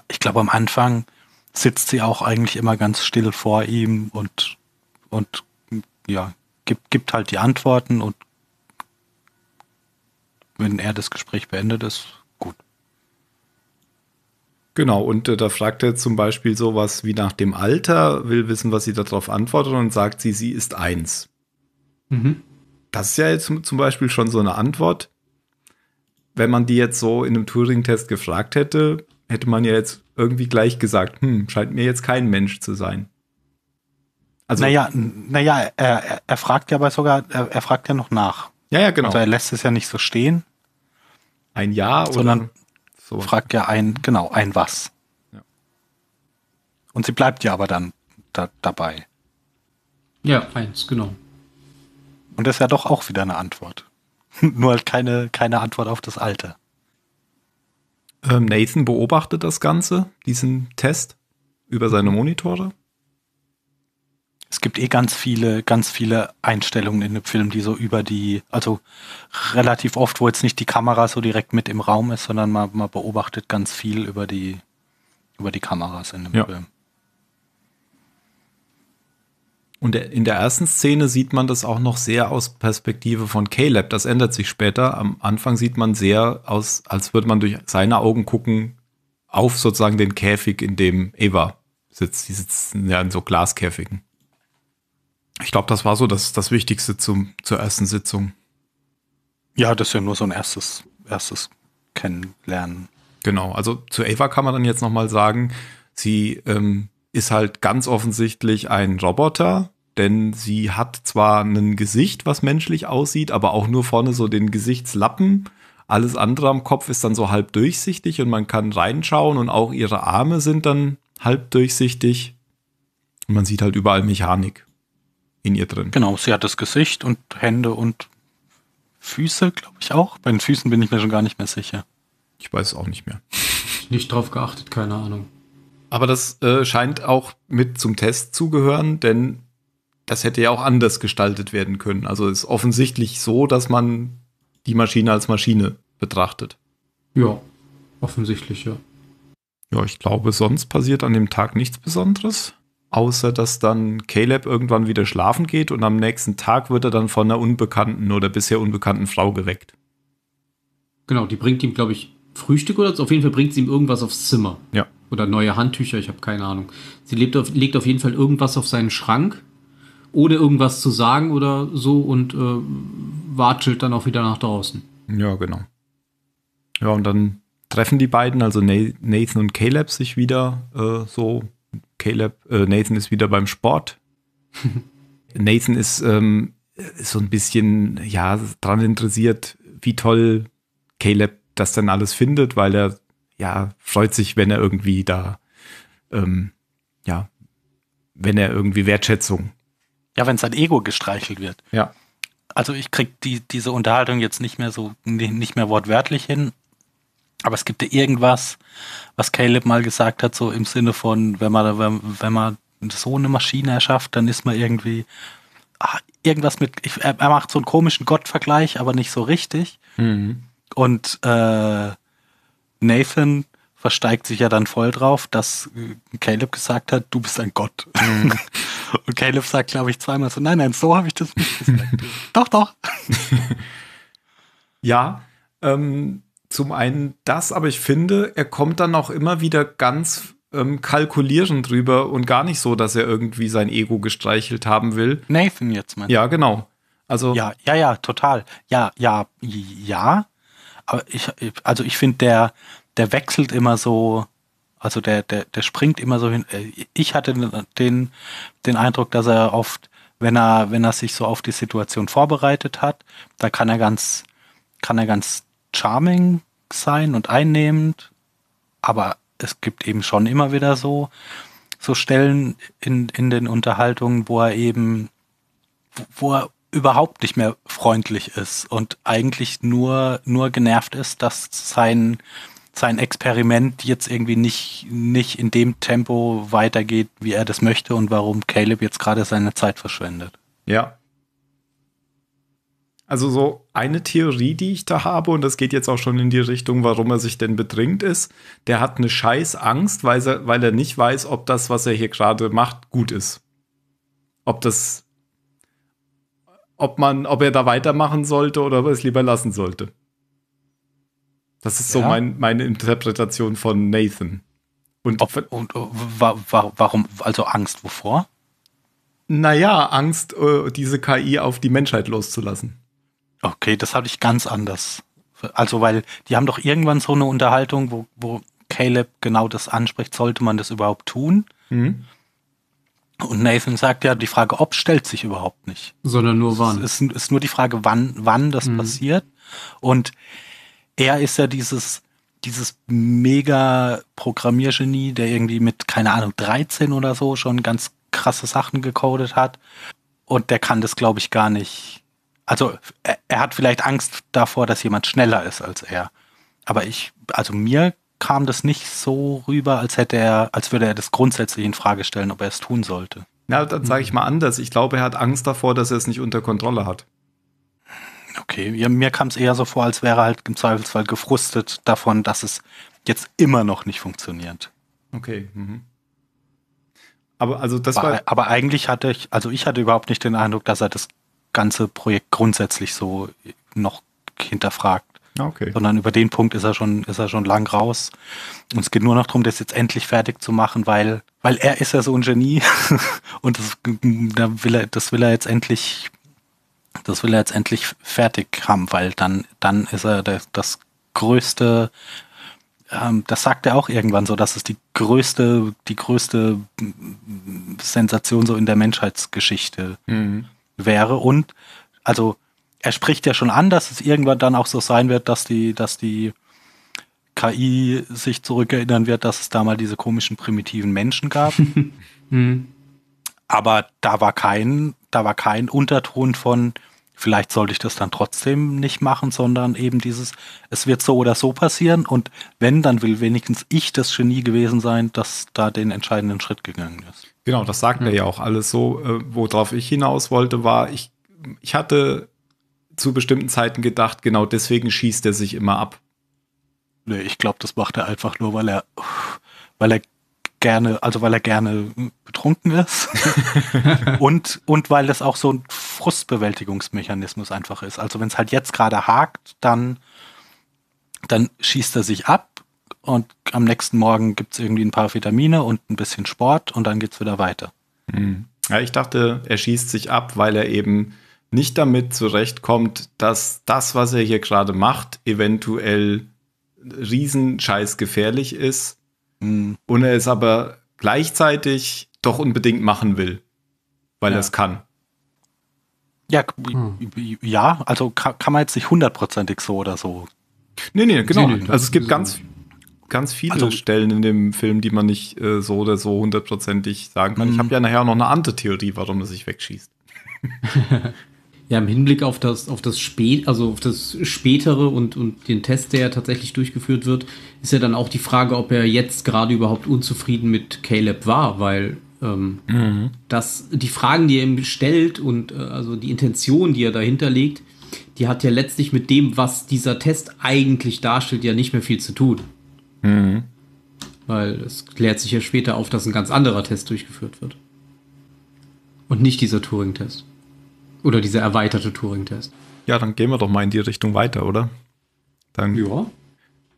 ich glaube, am Anfang sitzt sie auch eigentlich immer ganz still vor ihm und, und ja, gibt, gibt halt die Antworten und wenn er das Gespräch beendet, ist gut. Genau, und äh, da fragt er zum Beispiel sowas wie nach dem Alter, will wissen, was sie darauf antwortet und sagt sie, sie ist eins. Mhm das ist ja jetzt zum Beispiel schon so eine Antwort. Wenn man die jetzt so in einem Turing-Test gefragt hätte, hätte man ja jetzt irgendwie gleich gesagt, hm, scheint mir jetzt kein Mensch zu sein. Also, naja, naja er, er fragt ja aber sogar, er, er, fragt ja noch nach. Ja, ja, genau. Also er lässt es ja nicht so stehen. Ein Ja oder? Sondern so. fragt ja ein, genau, ein Was. Ja. Und sie bleibt ja aber dann da, dabei. Ja, eins, genau. Und das ist ja doch auch wieder eine Antwort. Nur halt keine, keine Antwort auf das Alte. Ähm, Nathan beobachtet das Ganze, diesen Test, über seine Monitore. Es gibt eh ganz viele, ganz viele Einstellungen in dem Film, die so über die, also relativ oft, wo jetzt nicht die Kamera so direkt mit im Raum ist, sondern man, man beobachtet ganz viel über die, über die Kameras in dem ja. Film. Und in der ersten Szene sieht man das auch noch sehr aus Perspektive von Caleb. Das ändert sich später. Am Anfang sieht man sehr aus, als würde man durch seine Augen gucken, auf sozusagen den Käfig, in dem Eva sitzt. Die sitzen ja in so Glaskäfigen. Ich glaube, das war so das, das Wichtigste zum, zur ersten Sitzung. Ja, das ist ja nur so ein erstes, erstes Kennenlernen. Genau, also zu Eva kann man dann jetzt nochmal sagen, sie ähm, ist halt ganz offensichtlich ein Roboter, denn sie hat zwar ein Gesicht, was menschlich aussieht, aber auch nur vorne so den Gesichtslappen. Alles andere am Kopf ist dann so halb durchsichtig und man kann reinschauen und auch ihre Arme sind dann halb durchsichtig. Und man sieht halt überall Mechanik in ihr drin. Genau, sie hat das Gesicht und Hände und Füße, glaube ich auch. Bei den Füßen bin ich mir schon gar nicht mehr sicher. Ich weiß es auch nicht mehr. Nicht drauf geachtet, keine Ahnung. Aber das äh, scheint auch mit zum Test zu gehören, denn das hätte ja auch anders gestaltet werden können. Also ist offensichtlich so, dass man die Maschine als Maschine betrachtet. Ja, offensichtlich, ja. Ja, ich glaube, sonst passiert an dem Tag nichts Besonderes. Außer, dass dann Caleb irgendwann wieder schlafen geht und am nächsten Tag wird er dann von einer unbekannten oder bisher unbekannten Frau geweckt. Genau, die bringt ihm, glaube ich, Frühstück oder so. Auf jeden Fall bringt sie ihm irgendwas aufs Zimmer. Ja. Oder neue Handtücher, ich habe keine Ahnung. Sie auf, legt auf jeden Fall irgendwas auf seinen Schrank ohne irgendwas zu sagen oder so und äh, watschelt dann auch wieder nach draußen. Ja, genau. Ja, und dann treffen die beiden, also Nathan und Caleb, sich wieder äh, so. Caleb, äh, Nathan ist wieder beim Sport. Nathan ist, ähm, ist so ein bisschen, ja, daran interessiert, wie toll Caleb das dann alles findet, weil er, ja, freut sich, wenn er irgendwie da, ähm, ja, wenn er irgendwie Wertschätzung ja, wenn sein halt Ego gestreichelt wird. Ja. Also ich krieg die, diese Unterhaltung jetzt nicht mehr so, nicht mehr wortwörtlich hin, aber es gibt ja irgendwas, was Caleb mal gesagt hat, so im Sinne von, wenn man, wenn, wenn man so eine Maschine erschafft, dann ist man irgendwie ach, irgendwas mit, ich, er macht so einen komischen Gottvergleich, aber nicht so richtig. Mhm. Und äh, Nathan versteigt sich ja dann voll drauf, dass äh, Caleb gesagt hat, du bist ein Gott. Mhm. Und Caleb sagt, glaube ich, zweimal so, nein, nein, so habe ich das nicht gesagt. doch, doch. ja, ähm, zum einen das, aber ich finde, er kommt dann auch immer wieder ganz ähm, kalkulierend drüber und gar nicht so, dass er irgendwie sein Ego gestreichelt haben will. Nathan jetzt mal. Ja, genau. Also ja, ja, ja, total. Ja, ja, ja. Aber ich, also ich finde der der wechselt immer so, also der, der, der springt immer so hin. Äh, ich hatte den, den Eindruck, dass er oft, wenn er, wenn er sich so auf die Situation vorbereitet hat, da kann er ganz, kann er ganz charming sein und einnehmend, aber es gibt eben schon immer wieder so, so Stellen in, in den Unterhaltungen, wo er eben, wo er überhaupt nicht mehr freundlich ist und eigentlich nur, nur genervt ist, dass sein, sein Experiment jetzt irgendwie nicht, nicht in dem Tempo weitergeht, wie er das möchte und warum Caleb jetzt gerade seine Zeit verschwendet. Ja. Also so eine Theorie, die ich da habe, und das geht jetzt auch schon in die Richtung, warum er sich denn bedrängt ist, der hat eine scheiß Angst, weil er, weil er nicht weiß, ob das, was er hier gerade macht, gut ist. Ob das, ob man, ob er da weitermachen sollte oder es lieber lassen sollte. Das ist so ja. mein, meine Interpretation von Nathan. Und, Ob, und, äh, wa, wa, warum, also Angst, wovor? Naja, Angst, äh, diese KI auf die Menschheit loszulassen. Okay, das hatte ich ganz anders. Also, weil die haben doch irgendwann so eine Unterhaltung, wo, wo Caleb genau das anspricht, sollte man das überhaupt tun? Mhm. Und Nathan sagt ja, die Frage, ob stellt sich überhaupt nicht. Sondern nur wann. Es ist, ist nur die Frage, wann, wann das mhm. passiert. Und er ist ja dieses, dieses mega Programmiergenie, der irgendwie mit, keine Ahnung, 13 oder so schon ganz krasse Sachen gecodet hat. Und der kann das, glaube ich, gar nicht. Also er, er hat vielleicht Angst davor, dass jemand schneller ist als er. Aber ich, also mir kam das nicht so rüber, als hätte er, als würde er das grundsätzlich in Frage stellen, ob er es tun sollte. Na, dann sage ich mhm. mal anders. Ich glaube, er hat Angst davor, dass er es nicht unter Kontrolle hat. Okay, ja, mir kam es eher so vor, als wäre halt im Zweifelsfall gefrustet davon, dass es jetzt immer noch nicht funktioniert. Okay. Mhm. Aber also das aber, war. Aber eigentlich hatte ich, also ich hatte überhaupt nicht den Eindruck, dass er das ganze Projekt grundsätzlich so äh, noch hinterfragt. Ah, okay. Sondern über den Punkt ist er schon, ist er schon lang raus. Und es geht nur noch darum, das jetzt endlich fertig zu machen, weil, weil er ist ja so ein Genie. und das, mm, da will er, das will er jetzt endlich das will er jetzt endlich fertig haben, weil dann, dann ist er das, das größte, ähm, das sagt er auch irgendwann so, dass es die größte, die größte Sensation so in der Menschheitsgeschichte mhm. wäre. Und also er spricht ja schon an, dass es irgendwann dann auch so sein wird, dass die, dass die KI sich zurückerinnern wird, dass es da mal diese komischen primitiven Menschen gab. mhm aber da war kein, da war kein Unterton von, vielleicht sollte ich das dann trotzdem nicht machen, sondern eben dieses, es wird so oder so passieren und wenn, dann will wenigstens ich das Genie gewesen sein, dass da den entscheidenden Schritt gegangen ist. Genau, das sagt mhm. er hm. ja auch alles so. Äh, worauf ich hinaus wollte, war, ich, ich hatte zu bestimmten Zeiten gedacht, genau deswegen schießt er sich immer ab. Nee, ich glaube, das macht er einfach nur, weil er, weil er gerne, also weil er gerne betrunken ist und, und weil das auch so ein Frustbewältigungsmechanismus einfach ist. Also wenn es halt jetzt gerade hakt, dann, dann schießt er sich ab und am nächsten Morgen gibt es irgendwie ein paar Vitamine und ein bisschen Sport und dann geht es wieder weiter. Mhm. Ja, ich dachte, er schießt sich ab, weil er eben nicht damit zurechtkommt, dass das, was er hier gerade macht, eventuell riesenscheiß gefährlich ist Mhm. Und er es aber gleichzeitig doch unbedingt machen will, weil ja. er es kann. Ja, ja, also kann, man jetzt nicht hundertprozentig so oder so. Nee, nee, genau. Nee, nee, also es gibt ganz, also- ganz viele also, Stellen in dem Film, die man nicht äh, so oder so hundertprozentig sagen kann. Ich mhm. habe ja nachher noch eine andere Theorie, warum er sich wegschießt. ja, im Hinblick auf das, auf das spät, also auf das spätere und, und den Test, der ja tatsächlich durchgeführt wird, ist ja dann auch die Frage, ob er jetzt gerade überhaupt unzufrieden mit Caleb war, weil ähm, mhm. das, die Fragen, die er ihm stellt und äh, also die Intention, die er dahinter legt, die hat ja letztlich mit dem, was dieser Test eigentlich darstellt, ja nicht mehr viel zu tun. Mhm. Weil es klärt sich ja später auf, dass ein ganz anderer Test durchgeführt wird. Und nicht dieser Turing-Test. Oder dieser erweiterte Turing-Test. Ja, dann gehen wir doch mal in die Richtung weiter, oder? Dann ja.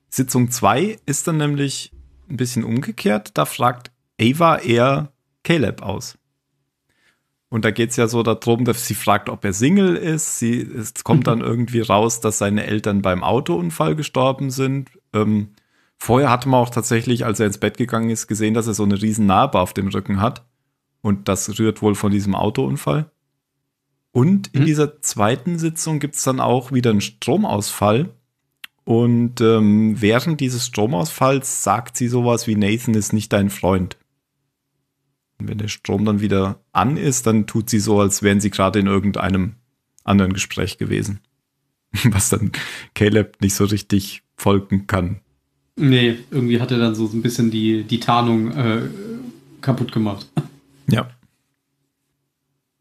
Sitzung 2 ist dann nämlich ein bisschen umgekehrt. Da fragt Ava eher Caleb aus. Und da geht es ja so darum, dass sie fragt, ob er Single ist. Sie, es kommt dann irgendwie raus, dass seine Eltern beim Autounfall gestorben sind. Ähm, vorher hatte man auch tatsächlich, als er ins Bett gegangen ist, gesehen, dass er so eine riesen Narbe auf dem Rücken hat. Und das rührt wohl von diesem Autounfall. Und in mhm. dieser zweiten Sitzung gibt es dann auch wieder einen Stromausfall. Und ähm, während dieses Stromausfalls sagt sie sowas wie Nathan ist nicht dein Freund. Und wenn der Strom dann wieder an ist, dann tut sie so, als wären sie gerade in irgendeinem anderen Gespräch gewesen. Was dann Caleb nicht so richtig folgen kann. Nee, irgendwie hat er dann so ein bisschen die, die Tarnung äh, kaputt gemacht. Ja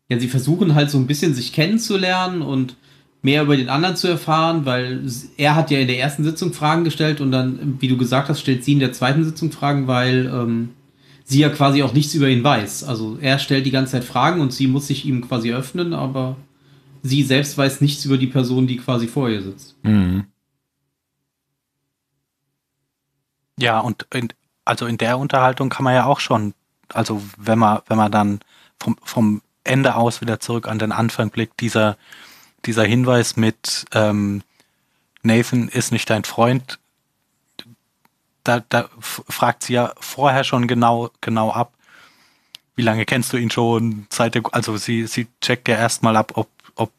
ja, sie versuchen halt so ein bisschen sich kennenzulernen und mehr über den anderen zu erfahren, weil er hat ja in der ersten Sitzung Fragen gestellt und dann, wie du gesagt hast, stellt sie in der zweiten Sitzung Fragen, weil ähm, sie ja quasi auch nichts über ihn weiß. Also er stellt die ganze Zeit Fragen und sie muss sich ihm quasi öffnen, aber sie selbst weiß nichts über die Person, die quasi vor ihr sitzt. Mhm. Ja, und in, also in der Unterhaltung kann man ja auch schon, also wenn man, wenn man dann vom, vom Ende aus wieder zurück an den Anfang blickt, dieser, dieser Hinweis mit ähm, Nathan ist nicht dein Freund, da, da fragt sie ja vorher schon genau, genau ab, wie lange kennst du ihn schon, seit der, also sie, sie checkt ja erstmal ab, ob, ob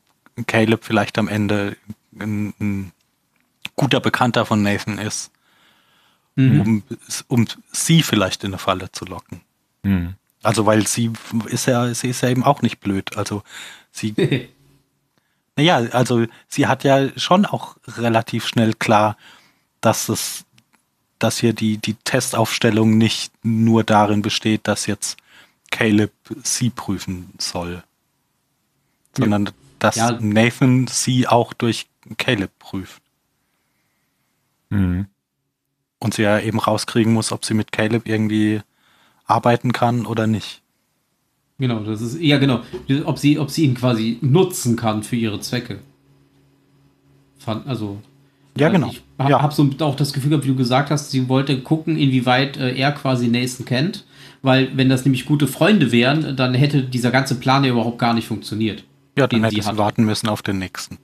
Caleb vielleicht am Ende ein, ein guter Bekannter von Nathan ist, mhm. um, um sie vielleicht in eine Falle zu locken. Mhm. Also, weil sie ist ja, sie ist ja eben auch nicht blöd. Also sie. naja, also sie hat ja schon auch relativ schnell klar, dass es, dass hier die, die Testaufstellung nicht nur darin besteht, dass jetzt Caleb sie prüfen soll. Sondern ja. dass ja. Nathan sie auch durch Caleb prüft. Mhm. Und sie ja eben rauskriegen muss, ob sie mit Caleb irgendwie arbeiten kann oder nicht. Genau, das ist, ja genau, ob sie, ob sie ihn quasi nutzen kann für ihre Zwecke. Also, ja, genau. Ich habe ja. hab so auch das Gefühl gehabt, wie du gesagt hast, sie wollte gucken, inwieweit äh, er quasi Nathan kennt, weil wenn das nämlich gute Freunde wären, dann hätte dieser ganze Plan ja überhaupt gar nicht funktioniert. Ja, dann hätte sie, sie warten müssen auf den nächsten.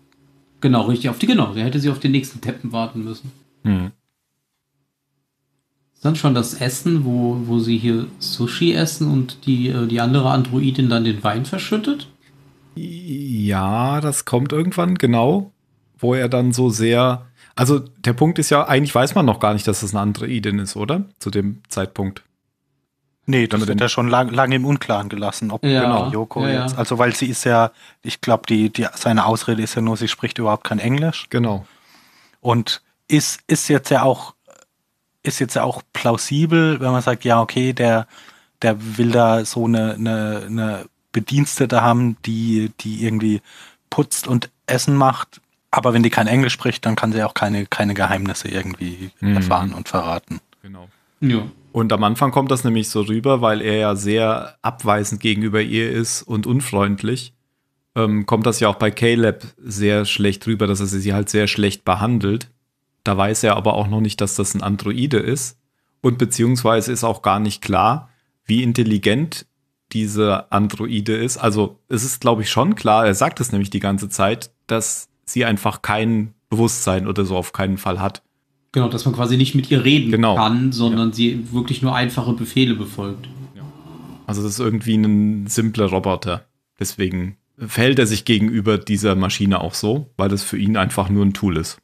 Genau, richtig, auf die, genau, dann hätte sie auf den nächsten Teppen warten müssen. Hm dann schon das Essen, wo, wo sie hier Sushi essen und die, äh, die andere Androidin dann den Wein verschüttet? Ja, das kommt irgendwann, genau. Wo er dann so sehr. Also der Punkt ist ja, eigentlich weiß man noch gar nicht, dass das eine Androidin ist, oder? Zu dem Zeitpunkt. Nee, das wird ja schon lange lang im Unklaren gelassen, ob ja, genau Joko ja, jetzt. Also weil sie ist ja, ich glaube, die, die, seine Ausrede ist ja nur, sie spricht überhaupt kein Englisch. Genau. Und ist, ist jetzt ja auch ist jetzt auch plausibel, wenn man sagt, ja, okay, der, der will da so eine, eine, eine Bedienstete haben, die, die irgendwie putzt und Essen macht. Aber wenn die kein Englisch spricht, dann kann sie auch keine, keine Geheimnisse irgendwie mhm. erfahren und verraten. Genau. Ja. Und am Anfang kommt das nämlich so rüber, weil er ja sehr abweisend gegenüber ihr ist und unfreundlich. Ähm, kommt das ja auch bei Caleb sehr schlecht rüber, dass er sie halt sehr schlecht behandelt. Da weiß er aber auch noch nicht, dass das ein Androide ist. Und beziehungsweise ist auch gar nicht klar, wie intelligent diese Androide ist. Also es ist, glaube ich, schon klar, er sagt es nämlich die ganze Zeit, dass sie einfach kein Bewusstsein oder so auf keinen Fall hat. Genau, dass man quasi nicht mit ihr reden genau. kann, sondern ja. sie wirklich nur einfache Befehle befolgt. Ja. Also das ist irgendwie ein simpler Roboter. Deswegen verhält er sich gegenüber dieser Maschine auch so, weil das für ihn einfach nur ein Tool ist.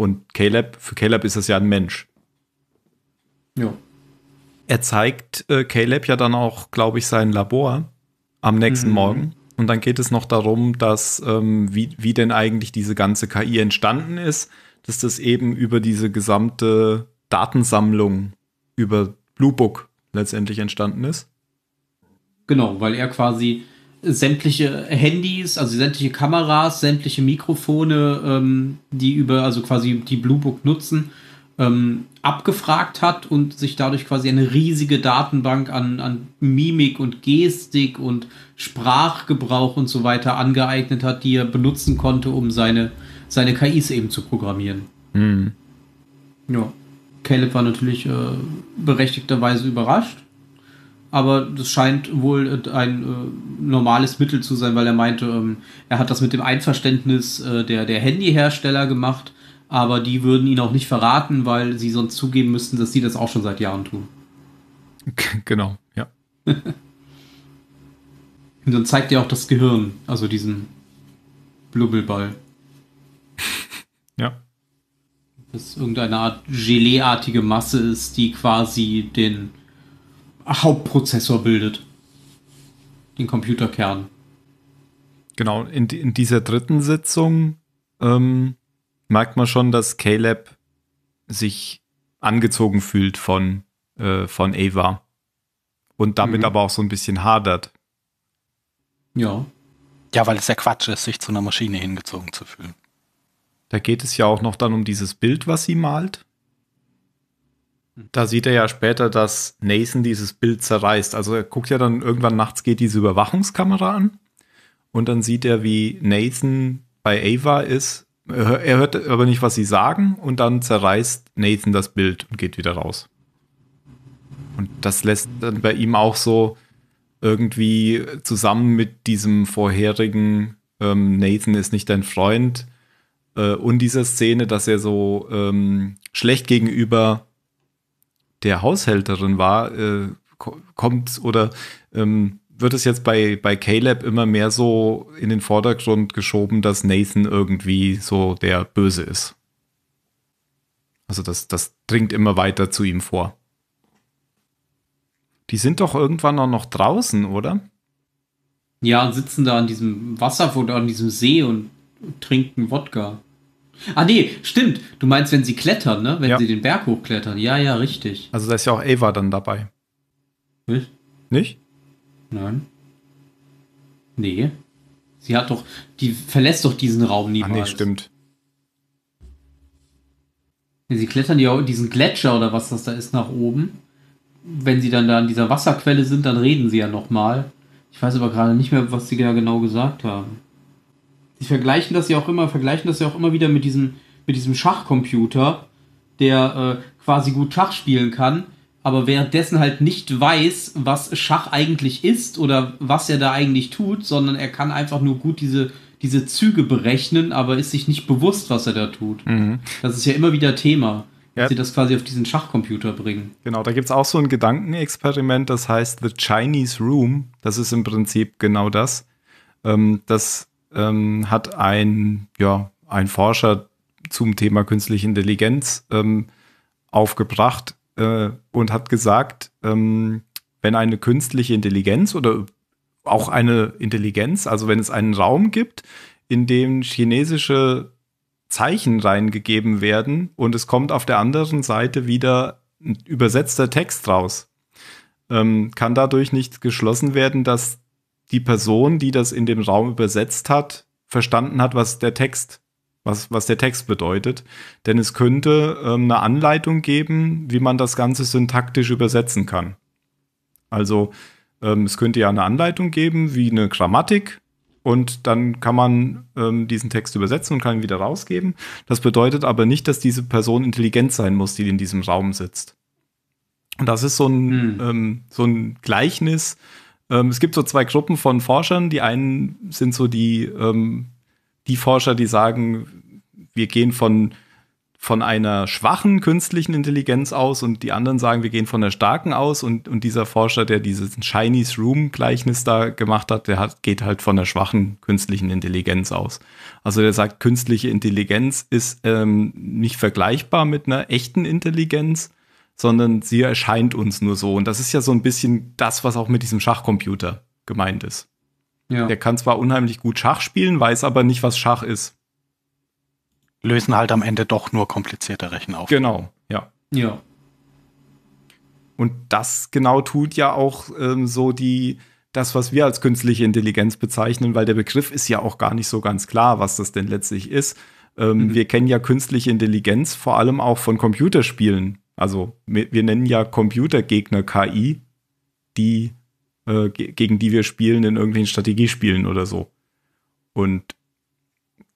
Und Caleb, für Caleb ist das ja ein Mensch. Ja. Er zeigt äh, Caleb ja dann auch, glaube ich, sein Labor am nächsten mhm. Morgen. Und dann geht es noch darum, dass, ähm, wie, wie denn eigentlich diese ganze KI entstanden ist, dass das eben über diese gesamte Datensammlung, über Blue Book letztendlich entstanden ist. Genau, weil er quasi sämtliche Handys, also sämtliche Kameras, sämtliche Mikrofone, ähm, die über, also quasi die Bluebook nutzen, ähm, abgefragt hat und sich dadurch quasi eine riesige Datenbank an, an Mimik und Gestik und Sprachgebrauch und so weiter angeeignet hat, die er benutzen konnte, um seine, seine KIs eben zu programmieren. Mhm. Ja. Caleb war natürlich äh, berechtigterweise überrascht aber das scheint wohl äh, ein äh, normales Mittel zu sein, weil er meinte, ähm, er hat das mit dem Einverständnis äh, der, der Handyhersteller gemacht, aber die würden ihn auch nicht verraten, weil sie sonst zugeben müssten, dass sie das auch schon seit Jahren tun. Genau, ja. Und dann zeigt er auch das Gehirn, also diesen Blubbelball. ja. Das irgendeine Art Geleeartige Masse ist, die quasi den Hauptprozessor bildet. Den Computerkern. Genau, in, in dieser dritten Sitzung ähm, merkt man schon, dass Caleb sich angezogen fühlt von, äh, von Eva. Und damit mhm. aber auch so ein bisschen hadert. Ja. Ja, weil es ja Quatsch ist, sich zu einer Maschine hingezogen zu fühlen. Da geht es ja auch noch dann um dieses Bild, was sie malt. Da sieht er ja später, dass Nathan dieses Bild zerreißt. Also er guckt ja dann irgendwann nachts geht diese Überwachungskamera an und dann sieht er, wie Nathan bei Ava ist. Er hört aber nicht, was sie sagen und dann zerreißt Nathan das Bild und geht wieder raus. Und das lässt dann bei ihm auch so irgendwie zusammen mit diesem vorherigen ähm, Nathan ist nicht dein Freund äh, und dieser Szene, dass er so ähm, schlecht gegenüber der Haushälterin war, äh, kommt oder ähm, wird es jetzt bei, bei Caleb immer mehr so in den Vordergrund geschoben, dass Nathan irgendwie so der Böse ist. Also das, das dringt immer weiter zu ihm vor. Die sind doch irgendwann auch noch draußen, oder? Ja, sitzen da an diesem Wasser oder an diesem See und, und trinken Wodka. Ah nee, stimmt. Du meinst, wenn sie klettern, ne? Wenn ja. sie den Berg hochklettern. Ja, ja, richtig. Also da ist ja auch Ava dann dabei. Was? Nicht? Nein. Nee. Sie hat doch, die verlässt doch diesen Raum niemals. Ah nee, stimmt. Sie klettern ja diesen Gletscher oder was das da ist nach oben. Wenn sie dann da an dieser Wasserquelle sind, dann reden sie ja nochmal. Ich weiß aber gerade nicht mehr, was sie da genau gesagt haben die vergleichen das ja auch immer, vergleichen das ja auch immer wieder mit diesem, mit diesem Schachcomputer, der äh, quasi gut Schach spielen kann, aber währenddessen halt nicht weiß, was Schach eigentlich ist oder was er da eigentlich tut, sondern er kann einfach nur gut diese, diese Züge berechnen, aber ist sich nicht bewusst, was er da tut. Mhm. Das ist ja immer wieder Thema. Ja. Dass sie das quasi auf diesen Schachcomputer bringen. Genau, da gibt es auch so ein Gedankenexperiment, das heißt The Chinese Room. Das ist im Prinzip genau das. Ähm, das ähm, hat ein, ja, ein Forscher zum Thema künstliche Intelligenz ähm, aufgebracht äh, und hat gesagt, ähm, wenn eine künstliche Intelligenz oder auch eine Intelligenz, also wenn es einen Raum gibt, in dem chinesische Zeichen reingegeben werden und es kommt auf der anderen Seite wieder ein übersetzter Text raus, ähm, kann dadurch nicht geschlossen werden, dass die Person, die das in dem Raum übersetzt hat, verstanden hat, was der Text, was, was der Text bedeutet. Denn es könnte ähm, eine Anleitung geben, wie man das Ganze syntaktisch übersetzen kann. Also ähm, es könnte ja eine Anleitung geben, wie eine Grammatik, und dann kann man ähm, diesen Text übersetzen und kann ihn wieder rausgeben. Das bedeutet aber nicht, dass diese Person intelligent sein muss, die in diesem Raum sitzt. Und das ist so ein, hm. ähm, so ein Gleichnis, ähm, es gibt so zwei Gruppen von Forschern. Die einen sind so die, ähm, die Forscher, die sagen, wir gehen von, von einer schwachen künstlichen Intelligenz aus und die anderen sagen, wir gehen von der starken aus. Und, und dieser Forscher, der dieses Chinese Room-Gleichnis da gemacht hat, der hat, geht halt von der schwachen künstlichen Intelligenz aus. Also der sagt, künstliche Intelligenz ist ähm, nicht vergleichbar mit einer echten Intelligenz sondern sie erscheint uns nur so. Und das ist ja so ein bisschen das, was auch mit diesem Schachcomputer gemeint ist. Ja. Der kann zwar unheimlich gut Schach spielen, weiß aber nicht, was Schach ist. Lösen halt am Ende doch nur komplizierte Rechen auf. Genau, ja. Ja. Und das genau tut ja auch ähm, so die, das, was wir als künstliche Intelligenz bezeichnen, weil der Begriff ist ja auch gar nicht so ganz klar, was das denn letztlich ist. Ähm, mhm. Wir kennen ja künstliche Intelligenz vor allem auch von Computerspielen. Also wir nennen ja Computergegner KI, die äh, gegen die wir spielen in irgendwelchen Strategiespielen oder so. Und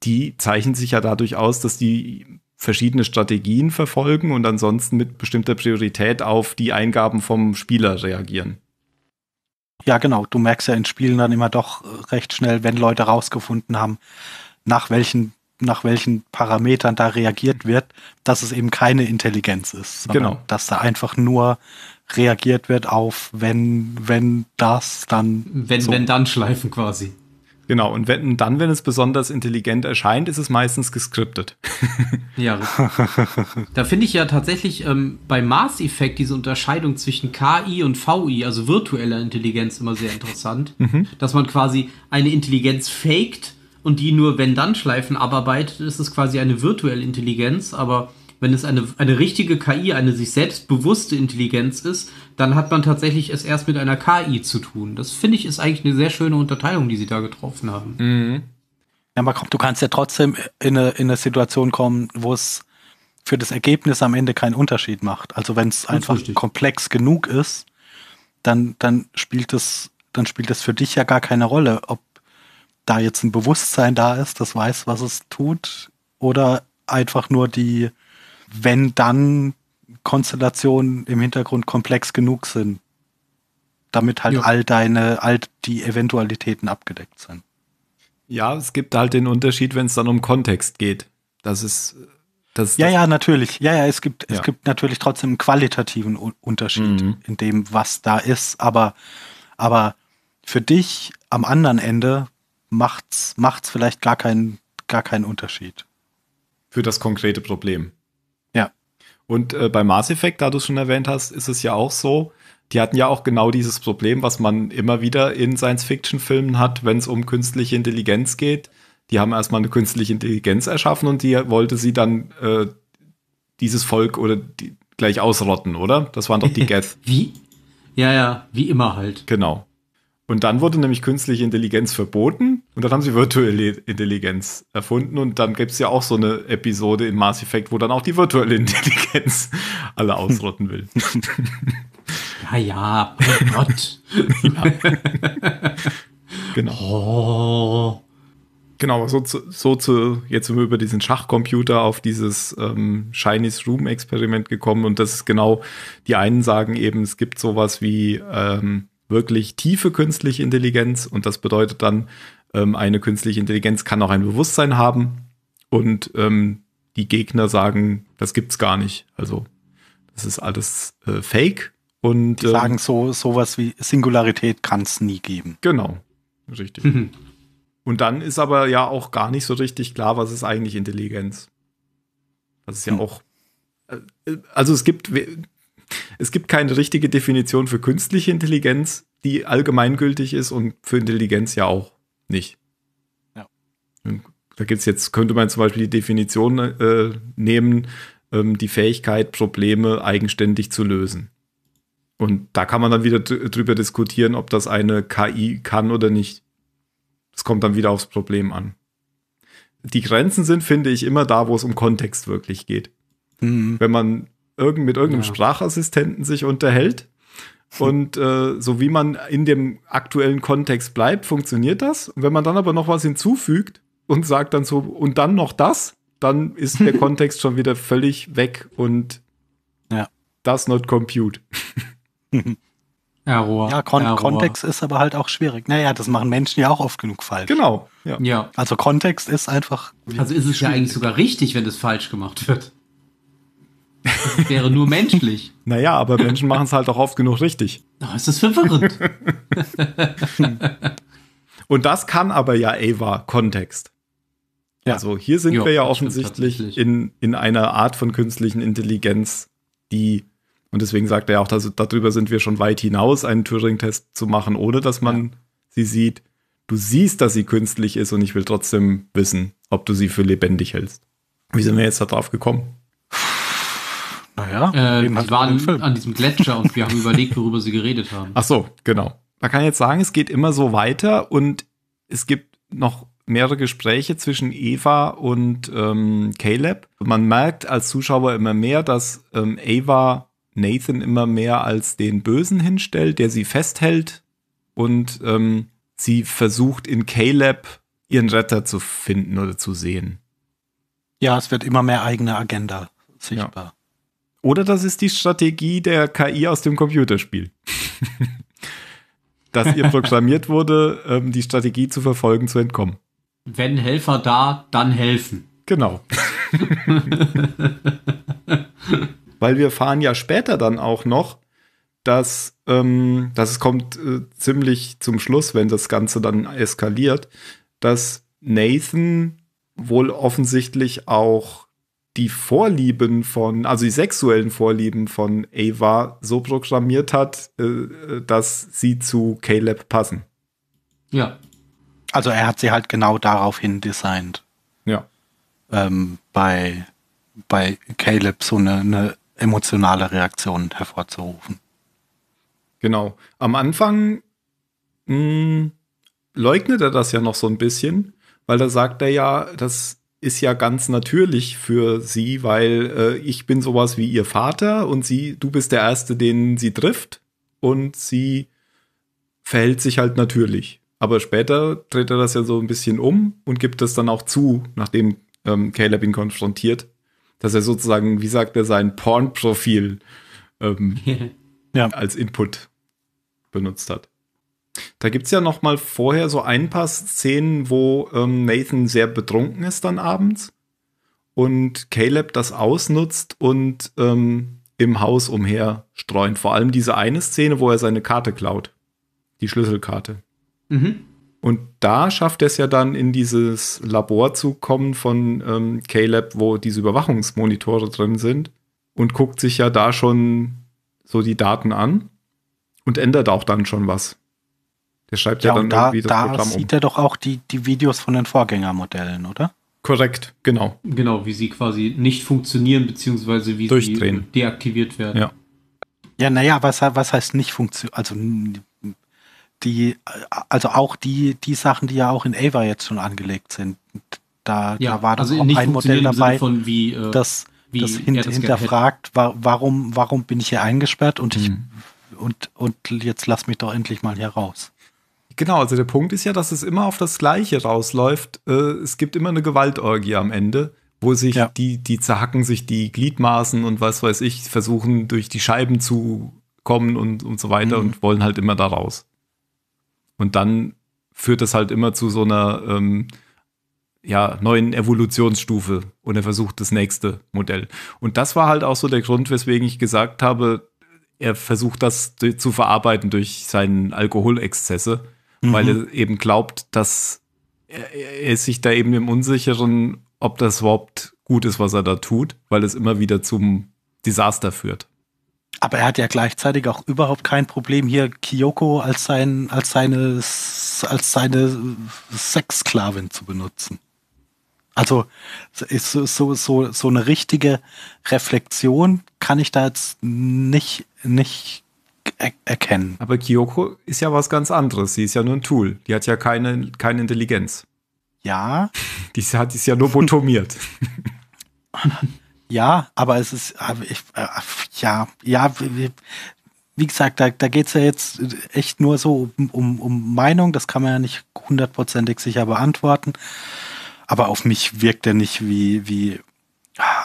die zeichnen sich ja dadurch aus, dass die verschiedene Strategien verfolgen und ansonsten mit bestimmter Priorität auf die Eingaben vom Spieler reagieren. Ja, genau. Du merkst ja in Spielen dann immer doch recht schnell, wenn Leute rausgefunden haben, nach welchen nach welchen Parametern da reagiert wird, dass es eben keine Intelligenz ist. Genau. Dass da einfach nur reagiert wird auf, wenn, wenn das dann. Wenn, so. wenn dann schleifen quasi. Genau, und wenn, dann, wenn es besonders intelligent erscheint, ist es meistens geskriptet. ja, da finde ich ja tatsächlich ähm, bei Mass Effect diese Unterscheidung zwischen KI und VI, also virtueller Intelligenz, immer sehr interessant, mhm. dass man quasi eine Intelligenz faked und die nur wenn dann Schleifen abarbeitet, ist es quasi eine virtuelle Intelligenz, aber wenn es eine, eine richtige KI, eine sich selbstbewusste Intelligenz ist, dann hat man tatsächlich es erst mit einer KI zu tun. Das finde ich ist eigentlich eine sehr schöne Unterteilung, die sie da getroffen haben. Mhm. Ja, aber komm, du kannst ja trotzdem in eine, in eine Situation kommen, wo es für das Ergebnis am Ende keinen Unterschied macht. Also wenn es einfach richtig. komplex genug ist, dann, dann spielt es, dann spielt es für dich ja gar keine Rolle, ob da jetzt ein Bewusstsein da ist, das weiß, was es tut, oder einfach nur die Wenn-Dann-Konstellationen im Hintergrund komplex genug sind, damit halt ja. all deine, all die Eventualitäten abgedeckt sind. Ja, es gibt halt den Unterschied, wenn es dann um Kontext geht. Das ist das, ja, ja, natürlich. Ja, ja, es gibt, ja. es gibt natürlich trotzdem einen qualitativen Unterschied mhm. in dem, was da ist. Aber, aber für dich am anderen Ende macht's, macht's vielleicht gar keinen, gar keinen Unterschied. Für das konkrete Problem. Ja. Und äh, bei Mass Effect, da du es schon erwähnt hast, ist es ja auch so, die hatten ja auch genau dieses Problem, was man immer wieder in Science-Fiction-Filmen hat, wenn es um künstliche Intelligenz geht. Die haben erstmal eine künstliche Intelligenz erschaffen und die wollte sie dann äh, dieses Volk oder die gleich ausrotten, oder? Das waren doch die Geth. Wie? Ja, ja, wie immer halt. Genau. Und dann wurde nämlich künstliche Intelligenz verboten und dann haben sie virtuelle Intelligenz erfunden und dann gibt es ja auch so eine Episode in Mass Effect, wo dann auch die virtuelle Intelligenz alle ausrotten will. Ja, ah ja, oh Gott. ja. genau. Oh. Genau, so zu, so zu, jetzt sind wir über diesen Schachcomputer auf dieses ähm, Shiny's Room Experiment gekommen und das ist genau, die einen sagen eben, es gibt sowas wie, ähm, wirklich tiefe künstliche Intelligenz und das bedeutet dann, ähm, eine künstliche Intelligenz kann auch ein Bewusstsein haben und ähm, die Gegner sagen, das gibt's gar nicht. Also das ist alles äh, Fake und die sagen ähm, so sowas wie Singularität kann's nie geben. Genau, richtig. Mhm. Und dann ist aber ja auch gar nicht so richtig klar, was ist eigentlich Intelligenz. Das ist ja mhm. auch äh, äh, also es gibt es gibt keine richtige Definition für künstliche Intelligenz, die allgemeingültig ist und für Intelligenz ja auch nicht. Ja. Da gibt es jetzt, könnte man zum Beispiel die Definition äh, nehmen, ähm, die Fähigkeit, Probleme eigenständig zu lösen. Und da kann man dann wieder drüber diskutieren, ob das eine KI kann oder nicht. Es kommt dann wieder aufs Problem an. Die Grenzen sind, finde ich, immer da, wo es um Kontext wirklich geht. Mhm. Wenn man irgend, mit irgendeinem ja. Sprachassistenten sich unterhält. Und äh, so wie man in dem aktuellen Kontext bleibt, funktioniert das. Und wenn man dann aber noch was hinzufügt und sagt dann so, und dann noch das, dann ist der Kontext schon wieder völlig weg und ja. das not compute. Error. Ja, Kon Error. Kontext ist aber halt auch schwierig. Naja, das machen Menschen ja auch oft genug falsch. Genau. Ja. ja. Also Kontext ist einfach. Also ist es schwierig. ja eigentlich sogar richtig, wenn das falsch gemacht wird. Das wäre nur menschlich. naja, aber Menschen machen es halt auch oft genug richtig. Oh, ist das verwirrend. Und das kann aber ja Ava-Kontext. Ja. Also hier sind jo, wir ja offensichtlich in, in einer Art von künstlichen Intelligenz, die, und deswegen sagt er ja auch, dass, darüber sind wir schon weit hinaus, einen Turing-Test zu machen, ohne dass man ja. sie sieht. Du siehst, dass sie künstlich ist und ich will trotzdem wissen, ob du sie für lebendig hältst. Wie sind wir jetzt darauf gekommen? Naja, äh, die waren an diesem Gletscher und wir haben überlegt, worüber sie geredet haben. Ach so, genau. Man kann jetzt sagen, es geht immer so weiter und es gibt noch mehrere Gespräche zwischen Eva und ähm, Caleb. Man merkt als Zuschauer immer mehr, dass ähm, Eva Nathan immer mehr als den Bösen hinstellt, der sie festhält und ähm, sie versucht in Caleb ihren Retter zu finden oder zu sehen. Ja, es wird immer mehr eigene Agenda sichtbar. Ja. Oder das ist die Strategie der KI aus dem Computerspiel. dass ihr programmiert wurde, ähm, die Strategie zu verfolgen, zu entkommen. Wenn Helfer da, dann helfen. Genau. Weil wir fahren ja später dann auch noch, dass, ähm, dass es kommt äh, ziemlich zum Schluss, wenn das Ganze dann eskaliert, dass Nathan wohl offensichtlich auch die Vorlieben von, also die sexuellen Vorlieben von Ava so programmiert hat, äh, äh, dass sie zu Caleb passen. Ja. Also er hat sie halt genau daraufhin designt. Ja. Ähm, bei, bei Caleb so eine, eine emotionale Reaktion hervorzurufen. Genau. Am Anfang mh, hm, leugnet er das ja noch so ein bisschen, weil da sagt er ja, dass ist ja ganz natürlich für sie, weil äh, ich bin sowas wie ihr Vater und sie, du bist der Erste, den sie trifft und sie verhält sich halt natürlich. Aber später dreht er das ja so ein bisschen um und gibt das dann auch zu, nachdem ähm, Caleb ihn konfrontiert, dass er sozusagen, wie sagt er, sein Pornprofil ähm, ja. als Input benutzt hat. Da gibt es ja noch mal vorher so ein paar Szenen, wo ähm, Nathan sehr betrunken ist dann abends und Caleb das ausnutzt und ähm, im Haus umher Vor allem diese eine Szene, wo er seine Karte klaut, die Schlüsselkarte. Mhm. Und da schafft er es ja dann in dieses Labor zu kommen von ähm, Caleb, wo diese Überwachungsmonitore drin sind und guckt sich ja da schon so die Daten an und ändert auch dann schon was. Der schreibt ja, ja dann da, irgendwie das da Programm um. sieht er doch auch die, die Videos von den Vorgängermodellen, oder? Korrekt, genau. Genau, wie sie quasi nicht funktionieren, beziehungsweise wie sie deaktiviert werden. Ja, ja naja, was, was heißt nicht funktionieren? Also, die, also auch die, die Sachen, die ja auch in Ava jetzt schon angelegt sind, da, ja, da war also auch ein Modell dabei, wie, äh, das, das hin, hinterfragt, war, warum, warum bin ich hier eingesperrt und, mhm. ich, und, und jetzt lass mich doch endlich mal hier raus. Genau, also der Punkt ist ja, dass es immer auf das Gleiche rausläuft. Äh, es gibt immer eine Gewaltorgie am Ende, wo sich ja. die, die zerhacken sich die Gliedmaßen und was weiß ich, versuchen durch die Scheiben zu kommen und, und so weiter mhm. und wollen halt immer da raus. Und dann führt das halt immer zu so einer ähm, ja, neuen Evolutionsstufe und er versucht das nächste Modell. Und das war halt auch so der Grund, weswegen ich gesagt habe, er versucht das zu verarbeiten durch seinen Alkoholexzesse mhm. weil er eben glaubt, dass er sich da eben im Unsicheren, ob das überhaupt gut ist, was er da tut, weil es immer wieder zum Desaster führt. Aber er hat ja gleichzeitig auch überhaupt kein Problem, hier Kyoko als, sein, als, seine, als seine Sexsklavin zu benutzen. Also ist so, so, so eine richtige Reflexion kann ich da jetzt nicht, nicht er erkennen. Aber Kyoko ist ja was ganz anderes. Sie ist ja nur ein Tool. Die hat ja keine, keine Intelligenz. Ja. Die hat es ja lobotomiert. ja, aber es ist, ah, äh, ja, ja, wie gesagt, da, da geht es ja jetzt echt nur so um, um, um Meinung. Das kann man ja nicht hundertprozentig sicher beantworten. Aber auf mich wirkt er nicht wie, wie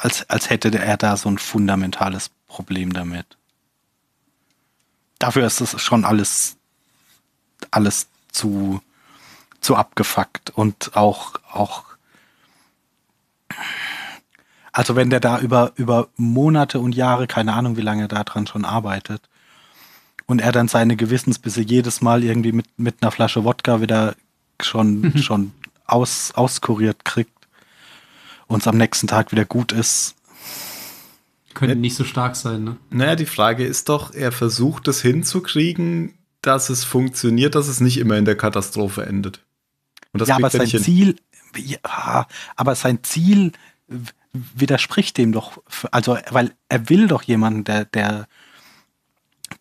als, als hätte er da so ein fundamentales Problem damit dafür ist es schon alles, alles zu, zu abgefuckt und auch, auch, also wenn der da über, über Monate und Jahre, keine Ahnung, wie lange er da dran schon arbeitet, und er dann seine Gewissensbisse jedes Mal irgendwie mit, mit einer Flasche Wodka wieder schon, mhm. schon aus, auskuriert kriegt und es am nächsten Tag wieder gut ist, können ne, nicht so stark sein, ne? Naja, die Frage ist doch, er versucht es hinzukriegen, dass es funktioniert, dass es nicht immer in der Katastrophe endet. Und das ja, aber sein Ziel, ja, aber sein Ziel widerspricht dem doch, also weil er will doch jemanden, der, der,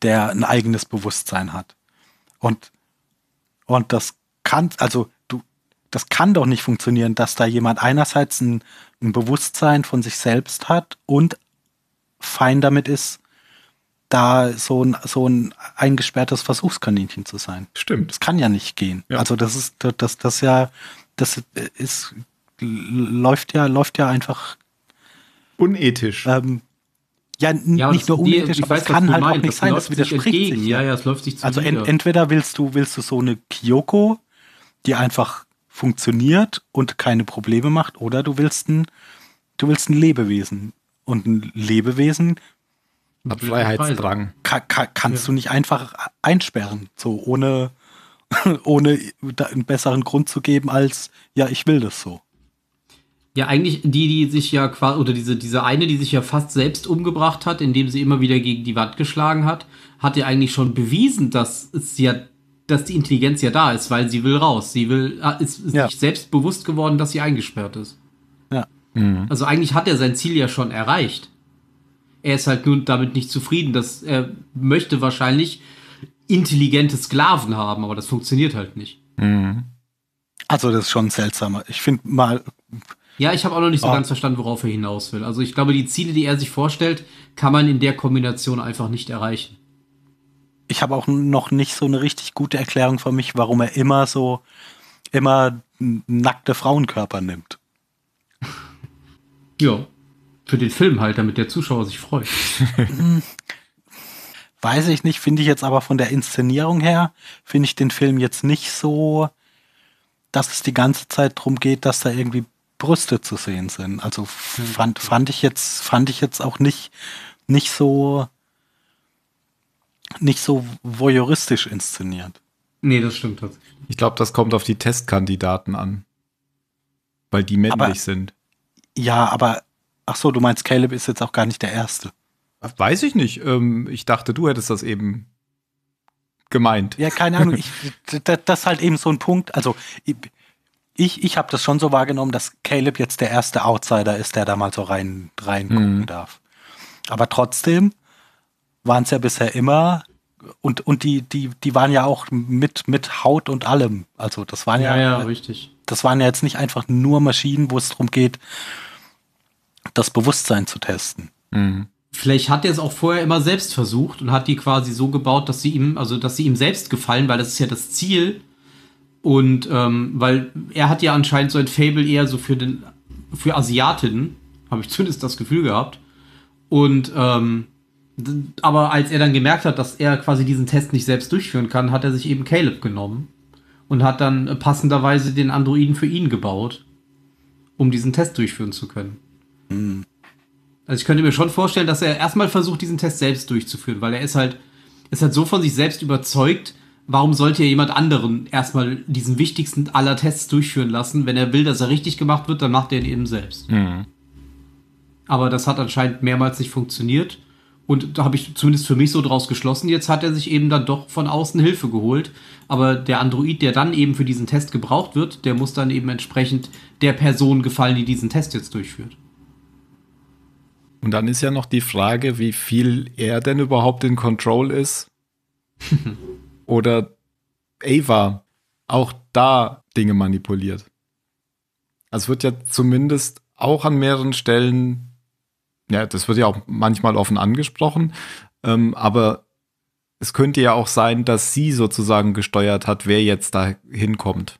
der ein eigenes Bewusstsein hat. Und, und das kann, also du, das kann doch nicht funktionieren, dass da jemand einerseits ein, ein Bewusstsein von sich selbst hat und fein damit ist, da so ein, so ein eingesperrtes Versuchskaninchen zu sein. Stimmt. Das kann ja nicht gehen. Ja. Also das ist, das, das ja, das ist, läuft ja, läuft ja einfach unethisch. Ähm, ja, ja nicht nur unethisch, die, aber es kann halt meinst. auch nicht das sein, das widerspricht sich. sich. Ja, ja, es läuft sich zu Also ent entweder willst du, willst du so eine Kyoko, die einfach funktioniert und keine Probleme macht, oder du willst ein, du willst ein Lebewesen, und ein Lebewesen hat Freiheitsdrang. Kann, kann, kannst ja. du nicht einfach einsperren, so ohne, ohne einen besseren Grund zu geben als, ja, ich will das so. Ja, eigentlich die, die sich ja quasi, oder diese, diese eine, die sich ja fast selbst umgebracht hat, indem sie immer wieder gegen die Wand geschlagen hat, hat ja eigentlich schon bewiesen, dass es ja, dass die Intelligenz ja da ist, weil sie will raus. Sie will, äh, ist, ist ja. sich selbst bewusst geworden, dass sie eingesperrt ist. Mhm. Also eigentlich hat er sein Ziel ja schon erreicht. Er ist halt nun damit nicht zufrieden, dass er möchte wahrscheinlich intelligente Sklaven haben, aber das funktioniert halt nicht. Mhm. Also das ist schon seltsamer. Ich finde mal. Ja, ich habe auch noch nicht so oh. ganz verstanden, worauf er hinaus will. Also ich glaube, die Ziele, die er sich vorstellt, kann man in der Kombination einfach nicht erreichen. Ich habe auch noch nicht so eine richtig gute Erklärung für mich, warum er immer so immer nackte Frauenkörper nimmt. Ja. Für den Film halt, damit der Zuschauer sich freut. Weiß ich nicht, finde ich jetzt aber von der Inszenierung her, finde ich den Film jetzt nicht so, dass es die ganze Zeit darum geht, dass da irgendwie Brüste zu sehen sind. Also mhm. fand, fand ich jetzt, fand ich jetzt auch nicht, nicht so, nicht so voyeuristisch inszeniert. Nee, das stimmt tatsächlich. Ich glaube, das kommt auf die Testkandidaten an. Weil die männlich aber, sind. Ja, aber ach so, du meinst, Caleb ist jetzt auch gar nicht der Erste. Weiß ich nicht. Ähm, ich dachte, du hättest das eben gemeint. Ja, keine Ahnung. Ich, das ist halt eben so ein Punkt. Also ich, ich habe das schon so wahrgenommen, dass Caleb jetzt der erste Outsider ist, der da mal so rein reingucken mhm. darf. Aber trotzdem waren es ja bisher immer und, und die, die, die waren ja auch mit, mit Haut und allem. Also das waren ja, ja, ja richtig. Das waren ja jetzt nicht einfach nur Maschinen, wo es darum geht, das Bewusstsein zu testen. Mhm. Vielleicht hat er es auch vorher immer selbst versucht und hat die quasi so gebaut, dass sie ihm, also dass sie ihm selbst gefallen, weil das ist ja das Ziel. Und ähm, weil er hat ja anscheinend so ein Fable eher so für den für Asiatinnen, habe ich zumindest das Gefühl gehabt. Und ähm, aber als er dann gemerkt hat, dass er quasi diesen Test nicht selbst durchführen kann, hat er sich eben Caleb genommen und hat dann passenderweise den Androiden für ihn gebaut, um diesen Test durchführen zu können. Also ich könnte mir schon vorstellen, dass er erstmal versucht, diesen Test selbst durchzuführen, weil er ist halt, ist halt so von sich selbst überzeugt, warum sollte er jemand anderen erstmal diesen wichtigsten aller Tests durchführen lassen? Wenn er will, dass er richtig gemacht wird, dann macht er ihn eben selbst. Mhm. Aber das hat anscheinend mehrmals nicht funktioniert. Und da habe ich zumindest für mich so draus geschlossen. Jetzt hat er sich eben dann doch von außen Hilfe geholt. Aber der Android, der dann eben für diesen Test gebraucht wird, der muss dann eben entsprechend der Person gefallen, die diesen Test jetzt durchführt. Und dann ist ja noch die Frage, wie viel er denn überhaupt in Control ist. Oder Ava auch da Dinge manipuliert. Also wird ja zumindest auch an mehreren Stellen, ja, das wird ja auch manchmal offen angesprochen, ähm, aber es könnte ja auch sein, dass sie sozusagen gesteuert hat, wer jetzt da hinkommt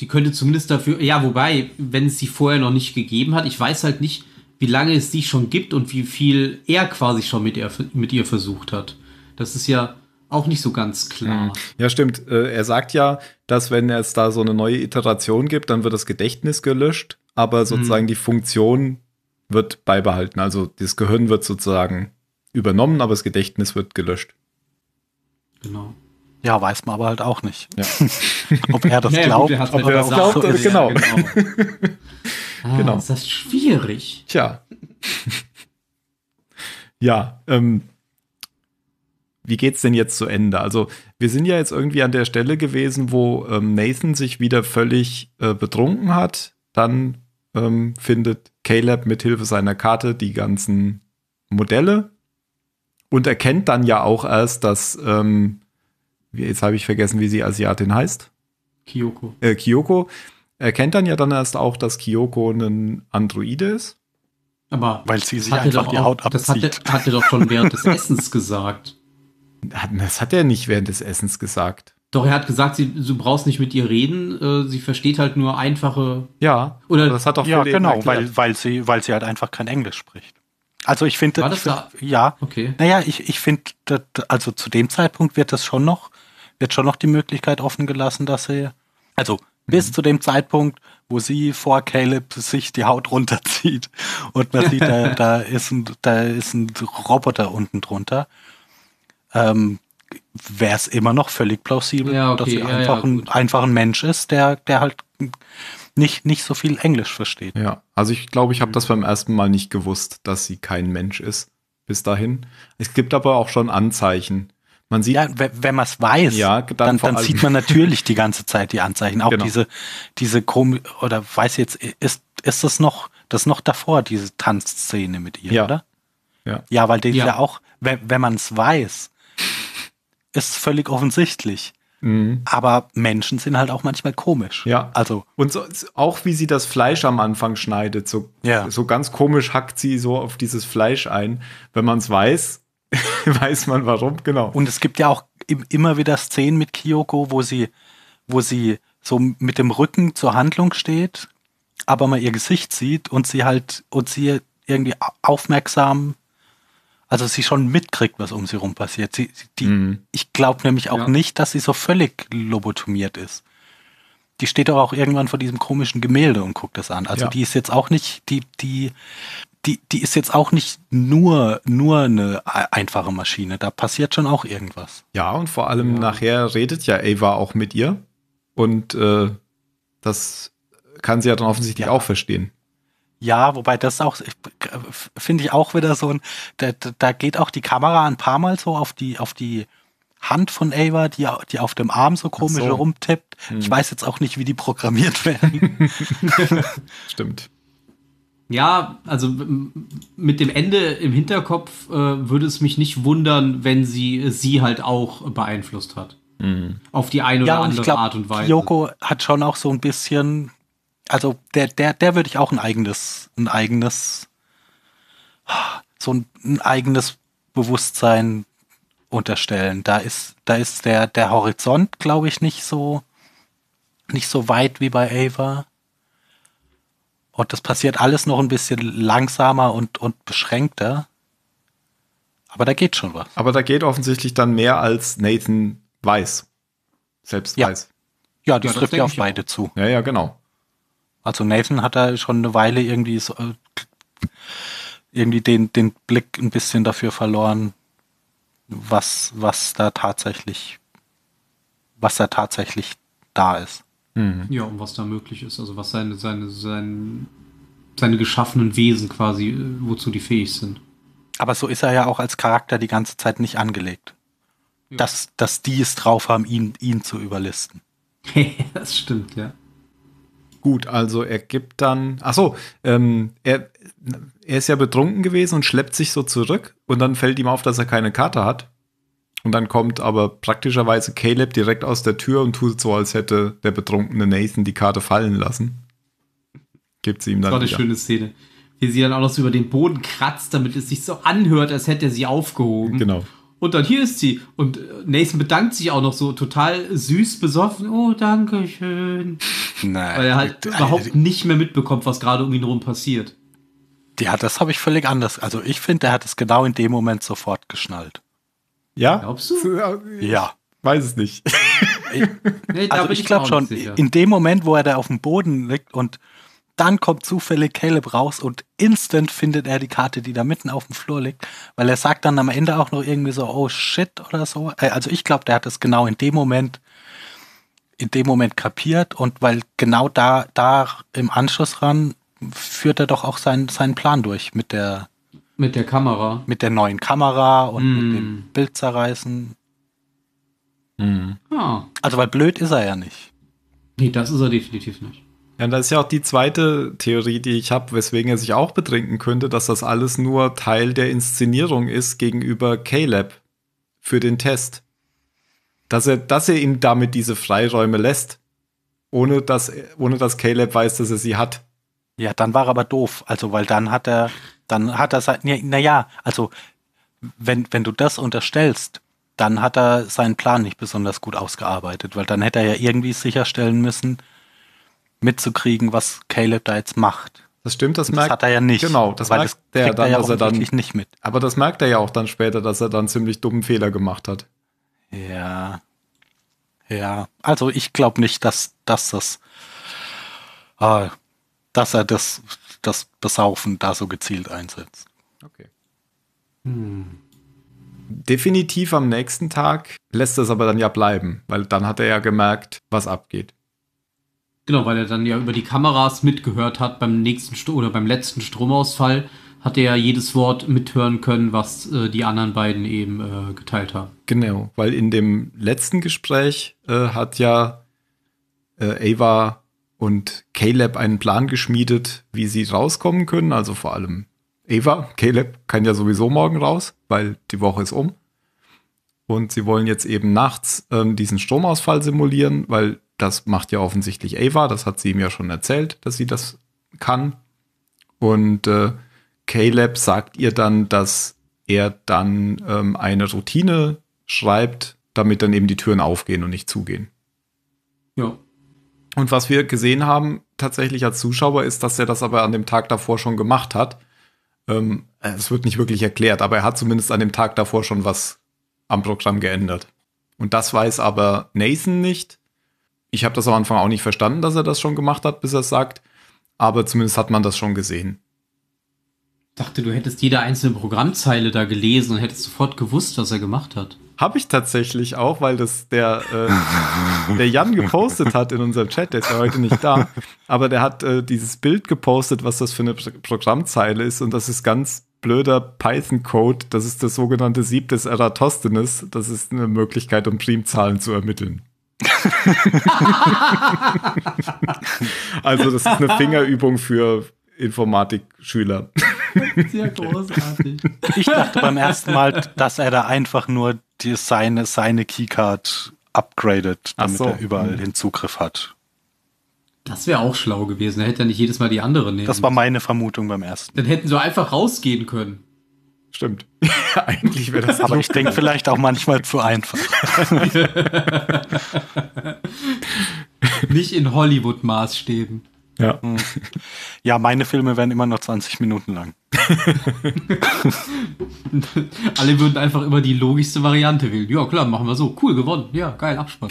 die könnte zumindest dafür, ja, wobei, wenn es sie vorher noch nicht gegeben hat, ich weiß halt nicht, wie lange es die schon gibt und wie viel er quasi schon mit ihr, mit ihr versucht hat. Das ist ja auch nicht so ganz klar. Hm. Ja, stimmt. Äh, er sagt ja, dass wenn es da so eine neue Iteration gibt, dann wird das Gedächtnis gelöscht, aber hm. sozusagen mhm. die Funktion wird beibehalten. Also das Gehirn wird sozusagen übernommen, aber das Gedächtnis wird gelöscht. Genau. Ja, weiß man aber halt auch nicht. Ja. ob er das ja, glaubt. Gut, ob er das glaubt, oder ist, genau. genau. ah, genau. Ist das schwierig? Tja. ja, ähm, wie geht's denn jetzt zu Ende? Also, wir sind ja jetzt irgendwie an der Stelle gewesen, wo ähm, Nathan sich wieder völlig äh, betrunken hat. Dann ähm, findet Caleb mit Hilfe seiner Karte die ganzen Modelle und erkennt dann ja auch erst, dass ähm, jetzt habe ich vergessen, wie sie Asiatin heißt. Kyoko. Äh, Kyoko erkennt dann ja dann erst auch, dass Kyoko ein Androide ist. Aber weil sie sich einfach die auch, Haut abzieht. Das hat er, doch schon während des Essens gesagt. Das hat er nicht während des Essens gesagt. Doch, er hat gesagt, sie, du brauchst nicht mit ihr reden, äh, sie versteht halt nur einfache. Ja, oder das hat doch Ja, genau, weil, weil, sie, weil sie halt einfach kein Englisch spricht. Also ich finde. War das ich da? Ja. Okay. Naja, ich, ich finde, also zu dem Zeitpunkt wird das schon noch wird schon noch die Möglichkeit offen gelassen, dass sie, also bis mhm. zu dem Zeitpunkt, wo sie vor Caleb sich die Haut runterzieht und man sieht, da, da, ist, ein, da ist ein Roboter unten drunter, ähm, wäre es immer noch völlig plausibel, ja, okay. dass sie ja, einfach, ja, ein, einfach ein Mensch ist, der, der halt nicht, nicht so viel Englisch versteht. Ja, also ich glaube, ich habe mhm. das beim ersten Mal nicht gewusst, dass sie kein Mensch ist bis dahin. Es gibt aber auch schon Anzeichen, man sieht, ja, wenn man es weiß, ja, dann, dann, dann sieht man natürlich die ganze Zeit die Anzeichen. Auch genau. diese, diese komische, oder weiß jetzt, ist, ist das noch, das noch davor, diese Tanzszene mit ihr, ja. oder? Ja. ja, weil die ja. da auch, wenn, wenn man es weiß, ist völlig offensichtlich. Mhm. Aber Menschen sind halt auch manchmal komisch. Ja. Also. Und so, auch wie sie das Fleisch am Anfang schneidet, so, ja. so ganz komisch hackt sie so auf dieses Fleisch ein. Wenn man es weiß, weiß man warum, genau. Und es gibt ja auch immer wieder Szenen mit Kyoko, wo sie, wo sie so mit dem Rücken zur Handlung steht, aber man ihr Gesicht sieht und sie halt, und sie irgendwie aufmerksam, also sie schon mitkriegt, was um sie rum passiert. Sie, die, mhm. Ich glaube nämlich auch ja. nicht, dass sie so völlig lobotomiert ist. Die steht doch auch irgendwann vor diesem komischen Gemälde und guckt das an. Also ja. die ist jetzt auch nicht, die, die, die, die ist jetzt auch nicht nur, nur eine einfache Maschine. Da passiert schon auch irgendwas. Ja, und vor allem ja. nachher redet ja Ava auch mit ihr. Und äh, das kann sie ja dann offensichtlich ja. auch verstehen. Ja, wobei das auch, finde ich auch wieder so ein, da, da geht auch die Kamera ein paar Mal so auf die, auf die Hand von Ava, die, die auf dem Arm so komisch so. rumtippt. Hm. Ich weiß jetzt auch nicht, wie die programmiert werden. Stimmt. Ja, also mit dem Ende im Hinterkopf äh, würde es mich nicht wundern, wenn sie äh, sie halt auch beeinflusst hat. Mhm. Auf die eine oder ja, andere glaub, Art und Weise. Yoko hat schon auch so ein bisschen, also der, der, der würde ich auch ein eigenes, ein eigenes, so ein, ein eigenes Bewusstsein unterstellen. Da ist, da ist der, der Horizont, glaube ich, nicht so, nicht so weit wie bei Ava. Und das passiert alles noch ein bisschen langsamer und, und beschränkter. Aber da geht schon was. Aber da geht offensichtlich dann mehr als Nathan weiß. Selbst ja. weiß. Ja, das ja, trifft ja auf beide auch. zu. Ja, ja, genau. Also Nathan hat da schon eine Weile irgendwie so, äh, irgendwie den, den Blick ein bisschen dafür verloren, was, was da tatsächlich, was da tatsächlich da ist. Mhm. Ja, und was da möglich ist, also was seine, seine, seine, seine geschaffenen Wesen quasi, äh, wozu die fähig sind. Aber so ist er ja auch als Charakter die ganze Zeit nicht angelegt. Ja. Dass, dass die es drauf haben, ihn, ihn zu überlisten. das stimmt, ja. Gut, also er gibt dann. Achso, ähm, er, er ist ja betrunken gewesen und schleppt sich so zurück und dann fällt ihm auf, dass er keine Karte hat und dann kommt aber praktischerweise Caleb direkt aus der Tür und tut so, als hätte der betrunkene Nathan die Karte fallen lassen. Gibt sie ihm dann. Das war wieder. eine schöne Szene. Wie sie dann auch noch so über den Boden kratzt, damit es sich so anhört, als hätte er sie aufgehoben. Genau. Und dann hier ist sie. Und äh, Nathan bedankt sich auch noch so total süß besoffen. Oh, danke schön. Nein. Weil er halt Alter, überhaupt nicht mehr mitbekommt, was gerade um ihn rum passiert. Ja, das habe ich völlig anders. Also ich finde, er hat es genau in dem Moment sofort geschnallt. Ja? Glaubst du? Für, äh, ja. Weiß es nicht. nee, also ich, ich glaube schon, in dem Moment, wo er da auf dem Boden liegt und dann kommt zufällig Caleb raus und instant findet er die Karte, die da mitten auf dem Flur liegt, weil er sagt dann am Ende auch noch irgendwie so, oh shit oder so. Äh, also ich glaube, der hat es genau in dem Moment, in dem Moment kapiert und weil genau da, da im Anschluss ran führt er doch auch seinen, seinen Plan durch mit der, mit der Kamera. Mit der neuen Kamera und mm. mit dem mm. Bild zerreißen. Mm. Ah. Also, weil blöd ist er ja nicht. Nee, das ist er definitiv nicht. Ja, und das ist ja auch die zweite Theorie, die ich habe, weswegen er sich auch betrinken könnte, dass das alles nur Teil der Inszenierung ist gegenüber Caleb für den Test. Dass er, dass er ihm damit diese Freiräume lässt, ohne dass, ohne dass Caleb weiß, dass er sie hat. Ja, dann war er aber doof. Also, weil dann hat er dann hat er sein, naja, also wenn, wenn du das unterstellst, dann hat er seinen Plan nicht besonders gut ausgearbeitet, weil dann hätte er ja irgendwie sicherstellen müssen, mitzukriegen, was Caleb da jetzt macht. Das stimmt, das, das merkt hat er ja nicht. Genau, das merkt das er dann, er ja dass er dann nicht mit. Aber das merkt er ja auch dann später, dass er dann ziemlich dummen Fehler gemacht hat. Ja. Ja, also ich glaube nicht, dass, dass das, äh, dass er das das Besaufen da so gezielt einsetzt. Okay. Hm. Definitiv am nächsten Tag lässt er es aber dann ja bleiben, weil dann hat er ja gemerkt, was abgeht. Genau, weil er dann ja über die Kameras mitgehört hat beim nächsten St oder beim letzten Stromausfall hat er ja jedes Wort mithören können, was äh, die anderen beiden eben äh, geteilt haben. Genau, weil in dem letzten Gespräch äh, hat ja äh, Ava und Caleb einen Plan geschmiedet, wie sie rauskommen können. Also vor allem Eva. Caleb kann ja sowieso morgen raus, weil die Woche ist um. Und sie wollen jetzt eben nachts ähm, diesen Stromausfall simulieren, weil das macht ja offensichtlich Eva. Das hat sie ihm ja schon erzählt, dass sie das kann. Und äh, Caleb sagt ihr dann, dass er dann ähm, eine Routine schreibt, damit dann eben die Türen aufgehen und nicht zugehen. Ja, und was wir gesehen haben, tatsächlich als Zuschauer, ist, dass er das aber an dem Tag davor schon gemacht hat. Ähm, es ähm, wird nicht wirklich erklärt, aber er hat zumindest an dem Tag davor schon was am Programm geändert. Und das weiß aber Nathan nicht. Ich habe das am Anfang auch nicht verstanden, dass er das schon gemacht hat, bis er es sagt. Aber zumindest hat man das schon gesehen. Ich dachte, du hättest jede einzelne Programmzeile da gelesen und hättest sofort gewusst, was er gemacht hat. Habe ich tatsächlich auch, weil das der, äh, der Jan gepostet hat in unserem Chat, der ist ja heute nicht da, aber der hat äh, dieses Bild gepostet, was das für eine Pro Programmzeile ist und das ist ganz blöder Python-Code, das ist das sogenannte Sieb des Eratosthenes, das ist eine Möglichkeit, um Primzahlen zu ermitteln. also das ist eine Fingerübung für Informatikschüler. Sehr großartig. Ich dachte beim ersten Mal, dass er da einfach nur die, seine, seine Keycard upgradet, damit so. er überall mhm. den Zugriff hat. Das wäre auch schlau gewesen. Er hätte ja nicht jedes Mal die andere nehmen. Das war meine Vermutung beim ersten. Dann hätten sie einfach rausgehen können. Stimmt. Eigentlich wäre das. Aber ich denke vielleicht auch manchmal zu einfach. nicht in Hollywood-Maßstäben. Ja. Hm. Ja, meine Filme werden immer noch 20 Minuten lang. Alle würden einfach immer die logischste Variante wählen. Ja, klar, machen wir so. Cool, gewonnen. Ja, geil, Abspann.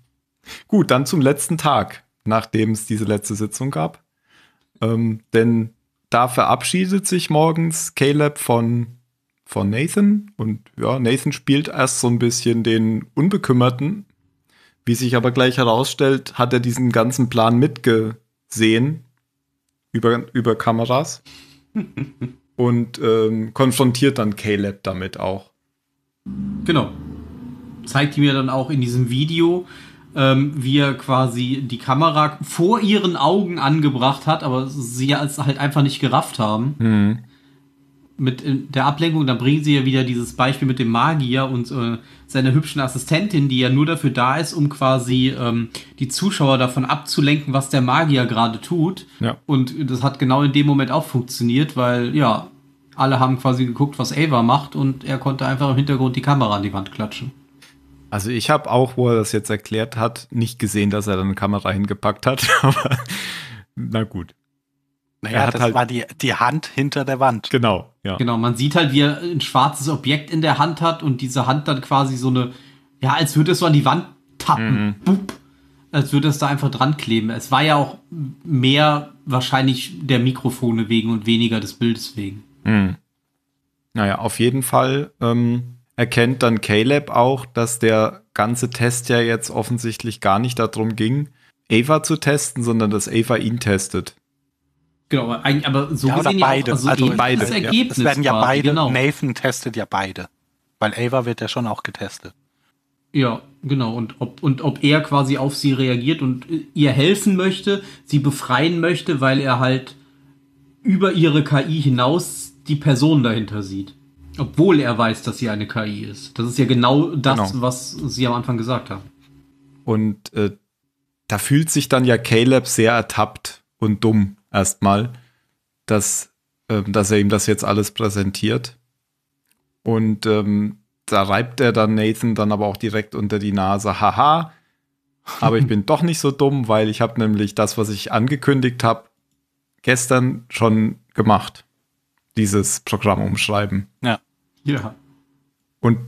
Gut, dann zum letzten Tag, nachdem es diese letzte Sitzung gab. Ähm, denn da verabschiedet sich morgens Caleb von, von Nathan. Und ja, Nathan spielt erst so ein bisschen den Unbekümmerten. Wie sich aber gleich herausstellt, hat er diesen ganzen Plan mitgebracht sehen über, über Kameras und ähm, konfrontiert dann Caleb damit auch. Genau. Zeigt ihm ja dann auch in diesem Video, ähm, wie er quasi die Kamera vor ihren Augen angebracht hat, aber sie als halt einfach nicht gerafft haben. Mhm mit der Ablenkung, dann bringen sie ja wieder dieses Beispiel mit dem Magier und äh, seiner hübschen Assistentin, die ja nur dafür da ist, um quasi ähm, die Zuschauer davon abzulenken, was der Magier gerade tut. Ja. Und das hat genau in dem Moment auch funktioniert, weil ja, alle haben quasi geguckt, was Ava macht und er konnte einfach im Hintergrund die Kamera an die Wand klatschen. Also ich habe auch, wo er das jetzt erklärt hat, nicht gesehen, dass er dann eine Kamera hingepackt hat, aber na gut. Naja, das halt war die, die Hand hinter der Wand. Genau, ja. Genau, man sieht halt, wie er ein schwarzes Objekt in der Hand hat und diese Hand dann quasi so eine, ja, als würde es so an die Wand tappen. Mhm. Bup, als würde es da einfach dran kleben. Es war ja auch mehr wahrscheinlich der Mikrofone wegen und weniger des Bildes wegen. Mhm. Naja, auf jeden Fall ähm, erkennt dann Caleb auch, dass der ganze Test ja jetzt offensichtlich gar nicht darum ging, Ava zu testen, sondern dass Ava ihn testet. Genau, aber so ja, gesehen beide. Auch, also also beide. Das Ergebnis es werden ja quasi, beide, genau. Nathan testet ja beide. Weil Ava wird ja schon auch getestet. Ja, genau. Und ob, und ob er quasi auf sie reagiert und äh, ihr helfen möchte, sie befreien möchte, weil er halt über ihre KI hinaus die Person dahinter sieht. Obwohl er weiß, dass sie eine KI ist. Das ist ja genau das, genau. was sie am Anfang gesagt haben. Und äh, da fühlt sich dann ja Caleb sehr ertappt und dumm erstmal, dass, äh, dass er ihm das jetzt alles präsentiert. Und ähm, da reibt er dann Nathan dann aber auch direkt unter die Nase, haha, aber ich bin doch nicht so dumm, weil ich habe nämlich das, was ich angekündigt habe, gestern schon gemacht. Dieses Programm umschreiben. Ja. Ja. Und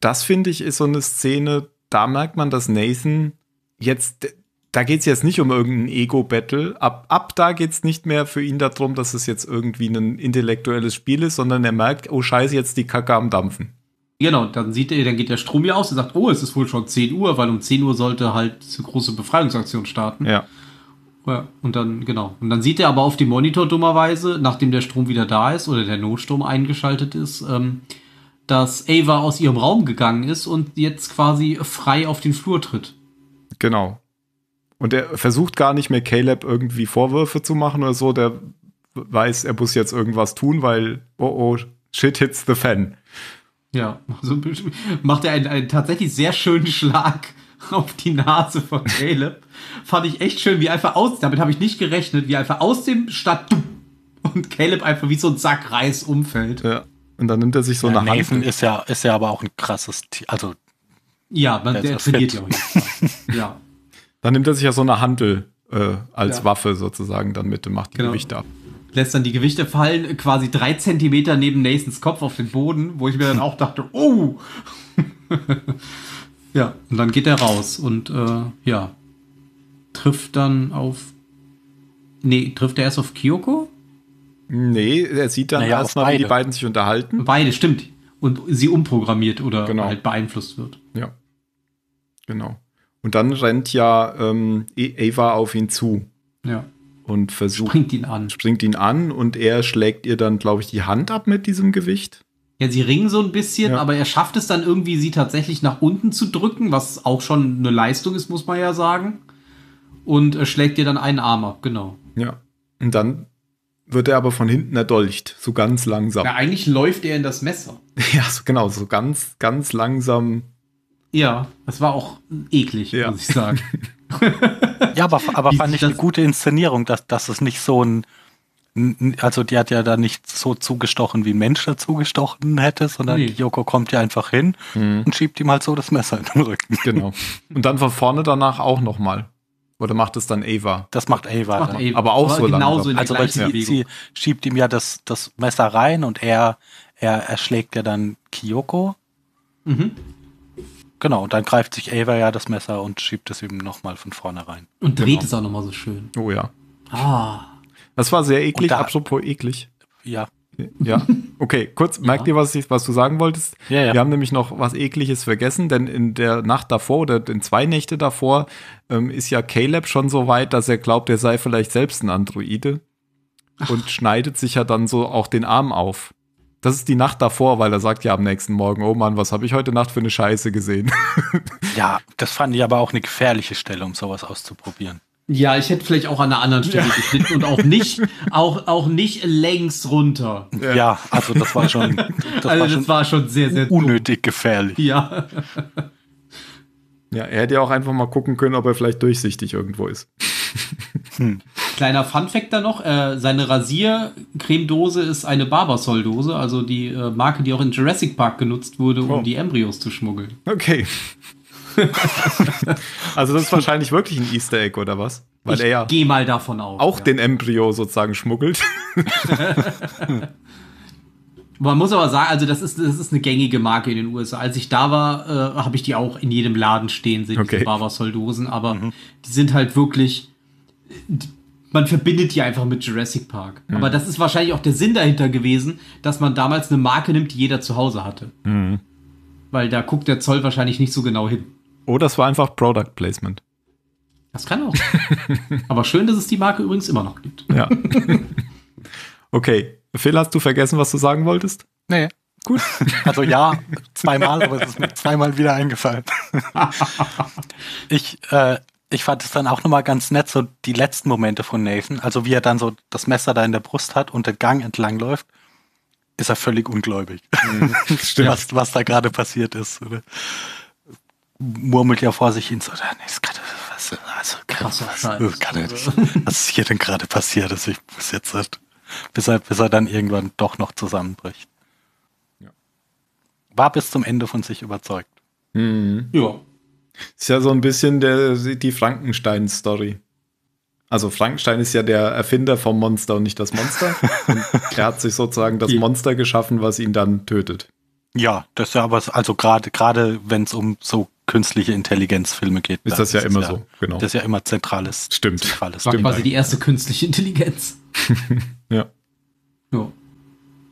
das finde ich ist so eine Szene, da merkt man, dass Nathan jetzt da geht es jetzt nicht um irgendein Ego-Battle. Ab, ab da geht es nicht mehr für ihn darum, dass es jetzt irgendwie ein intellektuelles Spiel ist, sondern er merkt, oh Scheiße, jetzt die Kacke am Dampfen. Genau, dann sieht er, dann geht der Strom hier aus und sagt, oh, es ist wohl schon 10 Uhr, weil um 10 Uhr sollte halt diese große Befreiungsaktion starten. Ja. ja. Und dann, genau. Und dann sieht er aber auf dem Monitor dummerweise, nachdem der Strom wieder da ist oder der Notstrom eingeschaltet ist, ähm, dass Ava aus ihrem Raum gegangen ist und jetzt quasi frei auf den Flur tritt. Genau. Und er versucht gar nicht mehr Caleb irgendwie Vorwürfe zu machen oder so. Der weiß, er muss jetzt irgendwas tun, weil, oh oh, shit hits the fan. Ja, also macht er einen, einen tatsächlich sehr schönen Schlag auf die Nase von Caleb. Fand ich echt schön, wie einfach aus, damit habe ich nicht gerechnet, wie einfach aus dem Stadt und Caleb einfach wie so ein Sack Reis umfällt. Ja. Und dann nimmt er sich so ja, eine Hand. Nathan ist ja, ist ja aber auch ein krasses Tier. Also. Ja, man, der, der trainiert ja auch. ja. Dann nimmt er sich ja so eine Handel äh, als ja. Waffe sozusagen dann mit und macht die genau. Gewichte ab. Lässt dann die Gewichte fallen, quasi drei Zentimeter neben Nasons Kopf auf den Boden, wo ich mir dann auch dachte, oh! ja, und dann geht er raus und äh, ja, trifft dann auf. Nee, trifft er erst auf Kyoko? Nee, er sieht dann naja, erstmal, wie die beiden sich unterhalten. Beide, stimmt. Und sie umprogrammiert oder genau. halt beeinflusst wird. Ja. Genau. Und dann rennt ja ähm, Ava e-, auf ihn zu. Ja. Und versucht. Springt ihn an. Springt ihn an und er schlägt ihr dann, glaube ich, die Hand ab mit diesem Gewicht. Ja, sie ringen so ein bisschen, ja. aber er schafft es dann irgendwie, sie tatsächlich nach unten zu drücken, was auch schon eine Leistung ist, muss man ja sagen. Und er äh, schlägt ihr dann einen Arm ab, genau. Ja. Und dann wird er aber von hinten erdolcht, so ganz langsam. Ja, eigentlich läuft er in das Messer. Ja, so, genau, so ganz, ganz langsam ja, das war auch eklig, ja. muss ich sagen. ja, aber, aber fand ich eine gute Inszenierung, dass, dass es nicht so ein, also die hat ja da nicht so zugestochen, wie ein Mensch da zugestochen hätte, sondern nee. Joko kommt ja einfach hin mhm. und schiebt ihm halt so das Messer in den Rücken. Genau. Und dann von vorne danach auch nochmal. Oder macht es dann Eva? Das macht Eva Das macht Ava. Aber auch aber so lange. Also weil sie, sie schiebt ihm ja das, das Messer rein und er, er erschlägt ja dann Kyoko. Mhm. Genau, und dann greift sich Ava ja das Messer und schiebt es ihm nochmal von vorne rein. Und dreht genau. es auch nochmal so schön. Oh ja. Ah. Das war sehr eklig, da, apropos eklig. Ja. Ja, okay, kurz, merkt ja. ihr, was, ich, was du sagen wolltest? Ja, ja. Wir haben nämlich noch was Ekliges vergessen, denn in der Nacht davor oder in zwei Nächte davor ähm, ist ja Caleb schon so weit, dass er glaubt, er sei vielleicht selbst ein Androide Ach. und schneidet sich ja dann so auch den Arm auf das ist die Nacht davor, weil er sagt ja am nächsten Morgen, oh Mann, was habe ich heute Nacht für eine Scheiße gesehen. ja, das fand ich aber auch eine gefährliche Stelle, um sowas auszuprobieren. Ja, ich hätte vielleicht auch an einer anderen Stelle ja. geschnitten und auch nicht, auch, auch nicht längs runter. Ja, ja also das war schon, das, also war, das schon war schon sehr, sehr unnötig dumm. gefährlich. Ja. Ja, er hätte ja auch einfach mal gucken können, ob er vielleicht durchsichtig irgendwo ist. Hm. Kleiner Funfact da noch, äh, seine Rasiercremedose ist eine Barbasol-Dose, also die äh, Marke, die auch in Jurassic Park genutzt wurde, um oh. die Embryos zu schmuggeln. Okay. also das ist wahrscheinlich wirklich ein Easter Egg oder was? Weil ich er ja geh mal davon aus. Auch ja. den Embryo sozusagen schmuggelt. Man muss aber sagen, also das ist, das ist eine gängige Marke in den USA. Als ich da war, äh, habe ich die auch in jedem Laden stehen sehen, okay. diese Barbasol-Dosen. Aber mhm. die sind halt wirklich man verbindet die einfach mit Jurassic Park. Mhm. Aber das ist wahrscheinlich auch der Sinn dahinter gewesen, dass man damals eine Marke nimmt, die jeder zu Hause hatte. Mhm. Weil da guckt der Zoll wahrscheinlich nicht so genau hin. Oder oh, es war einfach Product Placement. Das kann auch. Aber schön, dass es die Marke übrigens immer noch gibt. Ja. Okay. Phil, hast du vergessen, was du sagen wolltest? Nee. Gut. Also ja, zweimal, aber es ist mir zweimal wieder eingefallen. ich äh, ich fand es dann auch nochmal ganz nett, so die letzten Momente von Nathan, also wie er dann so das Messer da in der Brust hat und den Gang entlang läuft, ist er völlig ungläubig, mhm, was, was da gerade passiert ist. Oder? Murmelt ja vor sich hin, so, dann ist gerade was, also, Krass, was, was, kann äh, was ist hier denn gerade passiert? Also ich muss jetzt, halt, bis, er, bis er dann irgendwann doch noch zusammenbricht. War bis zum Ende von sich überzeugt. Mhm. Ja, ist ja so ein bisschen der, die Frankenstein-Story. Also Frankenstein ist ja der Erfinder vom Monster und nicht das Monster. und er hat sich sozusagen das Monster geschaffen, was ihn dann tötet. Ja, das ist ja was, also gerade gerade wenn es um so künstliche Intelligenzfilme geht, ist das ja ist immer ja, so, genau. Das ist ja immer zentrales. Stimmt. Zentrales War Stimmt. quasi die erste künstliche Intelligenz. ja. ja.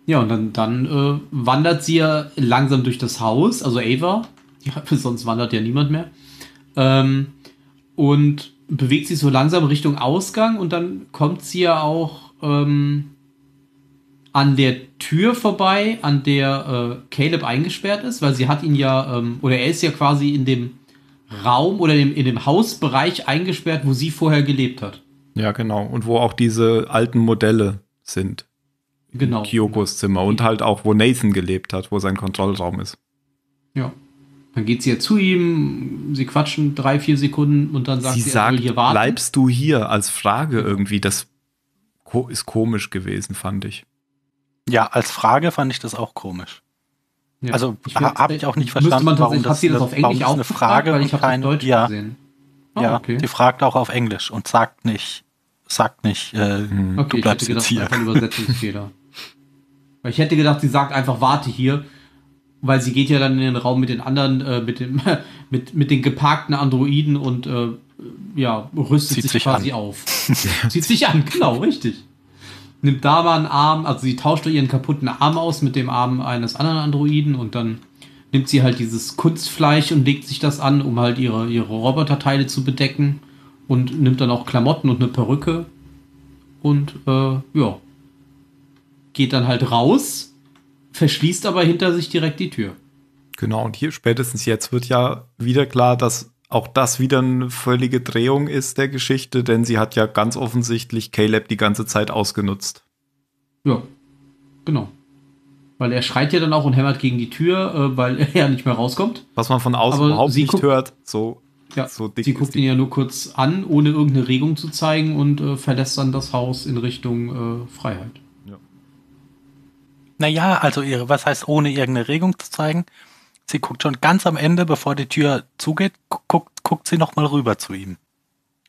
Ja, und dann, dann äh, wandert sie ja langsam durch das Haus, also Ava, ja, sonst wandert ja niemand mehr. Ähm, und bewegt sich so langsam Richtung Ausgang und dann kommt sie ja auch ähm, an der Tür vorbei, an der äh, Caleb eingesperrt ist, weil sie hat ihn ja, ähm, oder er ist ja quasi in dem Raum oder in, in dem Hausbereich eingesperrt, wo sie vorher gelebt hat. Ja, genau. Und wo auch diese alten Modelle sind. Genau. Kyokos Zimmer und halt auch, wo Nathan gelebt hat, wo sein Kontrollraum ist. Ja, dann geht sie ja zu ihm, sie quatschen drei, vier Sekunden und dann sagt sie, sie sagt, hier warten. Bleibst du hier als Frage irgendwie? Das ist komisch gewesen, fand ich. Ja, als Frage fand ich das auch komisch. Ja. Also habe ich auch nicht verstanden, man warum das, das auf Englisch auch eine Frage weil ich und keine, Deutsch ja, gesehen. Ah, ja, okay. die fragt auch auf Englisch und sagt nicht, sagt nicht, äh, okay, du bleibst ich hätte gedacht, jetzt hier. Ein Übersetzungsfehler. weil ich hätte gedacht, sie sagt einfach warte hier weil sie geht ja dann in den Raum mit den anderen, äh, mit, dem, mit, mit den geparkten Androiden und äh, ja, rüstet Zieht sich, sich quasi an. auf. Zieht sich an, genau, richtig. Nimmt da mal einen Arm, also sie tauscht ihren kaputten Arm aus mit dem Arm eines anderen Androiden und dann nimmt sie halt dieses Kunstfleisch und legt sich das an, um halt ihre, ihre Roboterteile zu bedecken und nimmt dann auch Klamotten und eine Perücke und äh, ja, geht dann halt raus verschließt aber hinter sich direkt die Tür. Genau, und hier spätestens jetzt wird ja wieder klar, dass auch das wieder eine völlige Drehung ist der Geschichte, denn sie hat ja ganz offensichtlich Caleb die ganze Zeit ausgenutzt. Ja, genau. Weil er schreit ja dann auch und hämmert gegen die Tür, äh, weil er ja nicht mehr rauskommt. Was man von außen aber überhaupt nicht hört, so, ja, so dick. Sie guckt ihn ja nur kurz an, ohne irgendeine Regung zu zeigen und äh, verlässt dann das Haus in Richtung äh, Freiheit. Naja, also ihre, was heißt, ohne irgendeine Regung zu zeigen? Sie guckt schon ganz am Ende, bevor die Tür zugeht, guckt, guckt sie nochmal rüber zu ihm.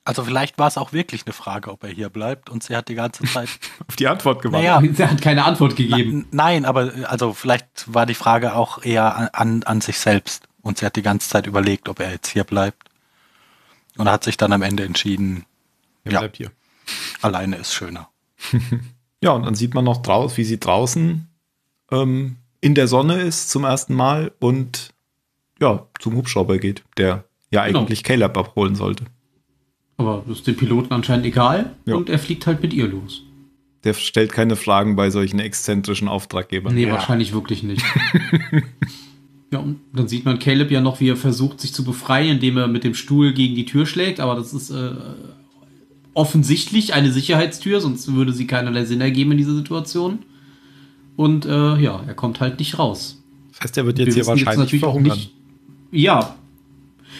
Also vielleicht war es auch wirklich eine Frage, ob er hier bleibt und sie hat die ganze Zeit auf die Antwort gewartet. Naja, sie hat keine Antwort gegeben. Na, nein, aber also vielleicht war die Frage auch eher an, an sich selbst und sie hat die ganze Zeit überlegt, ob er jetzt hier bleibt und hat sich dann am Ende entschieden, er ja, bleibt hier. Alleine ist schöner. ja, und dann sieht man noch draußen, wie sie draußen ähm, in der Sonne ist zum ersten Mal und ja, zum Hubschrauber geht, der ja genau. eigentlich genau. Caleb abholen sollte. Aber das ist dem Piloten anscheinend egal ja. und er fliegt halt mit ihr los. Der stellt keine Fragen bei solchen exzentrischen Auftraggebern. Nee, ja. wahrscheinlich wirklich nicht. ja, und dann sieht man Caleb ja noch, wie er versucht, sich zu befreien, indem er mit dem Stuhl gegen die Tür schlägt, aber das ist äh, offensichtlich eine Sicherheitstür, sonst würde sie keinerlei Sinn ergeben in dieser Situation. Und äh, ja, er kommt halt nicht raus. Das heißt, er wird jetzt Wir hier wahrscheinlich jetzt verhungern. Nicht, ja.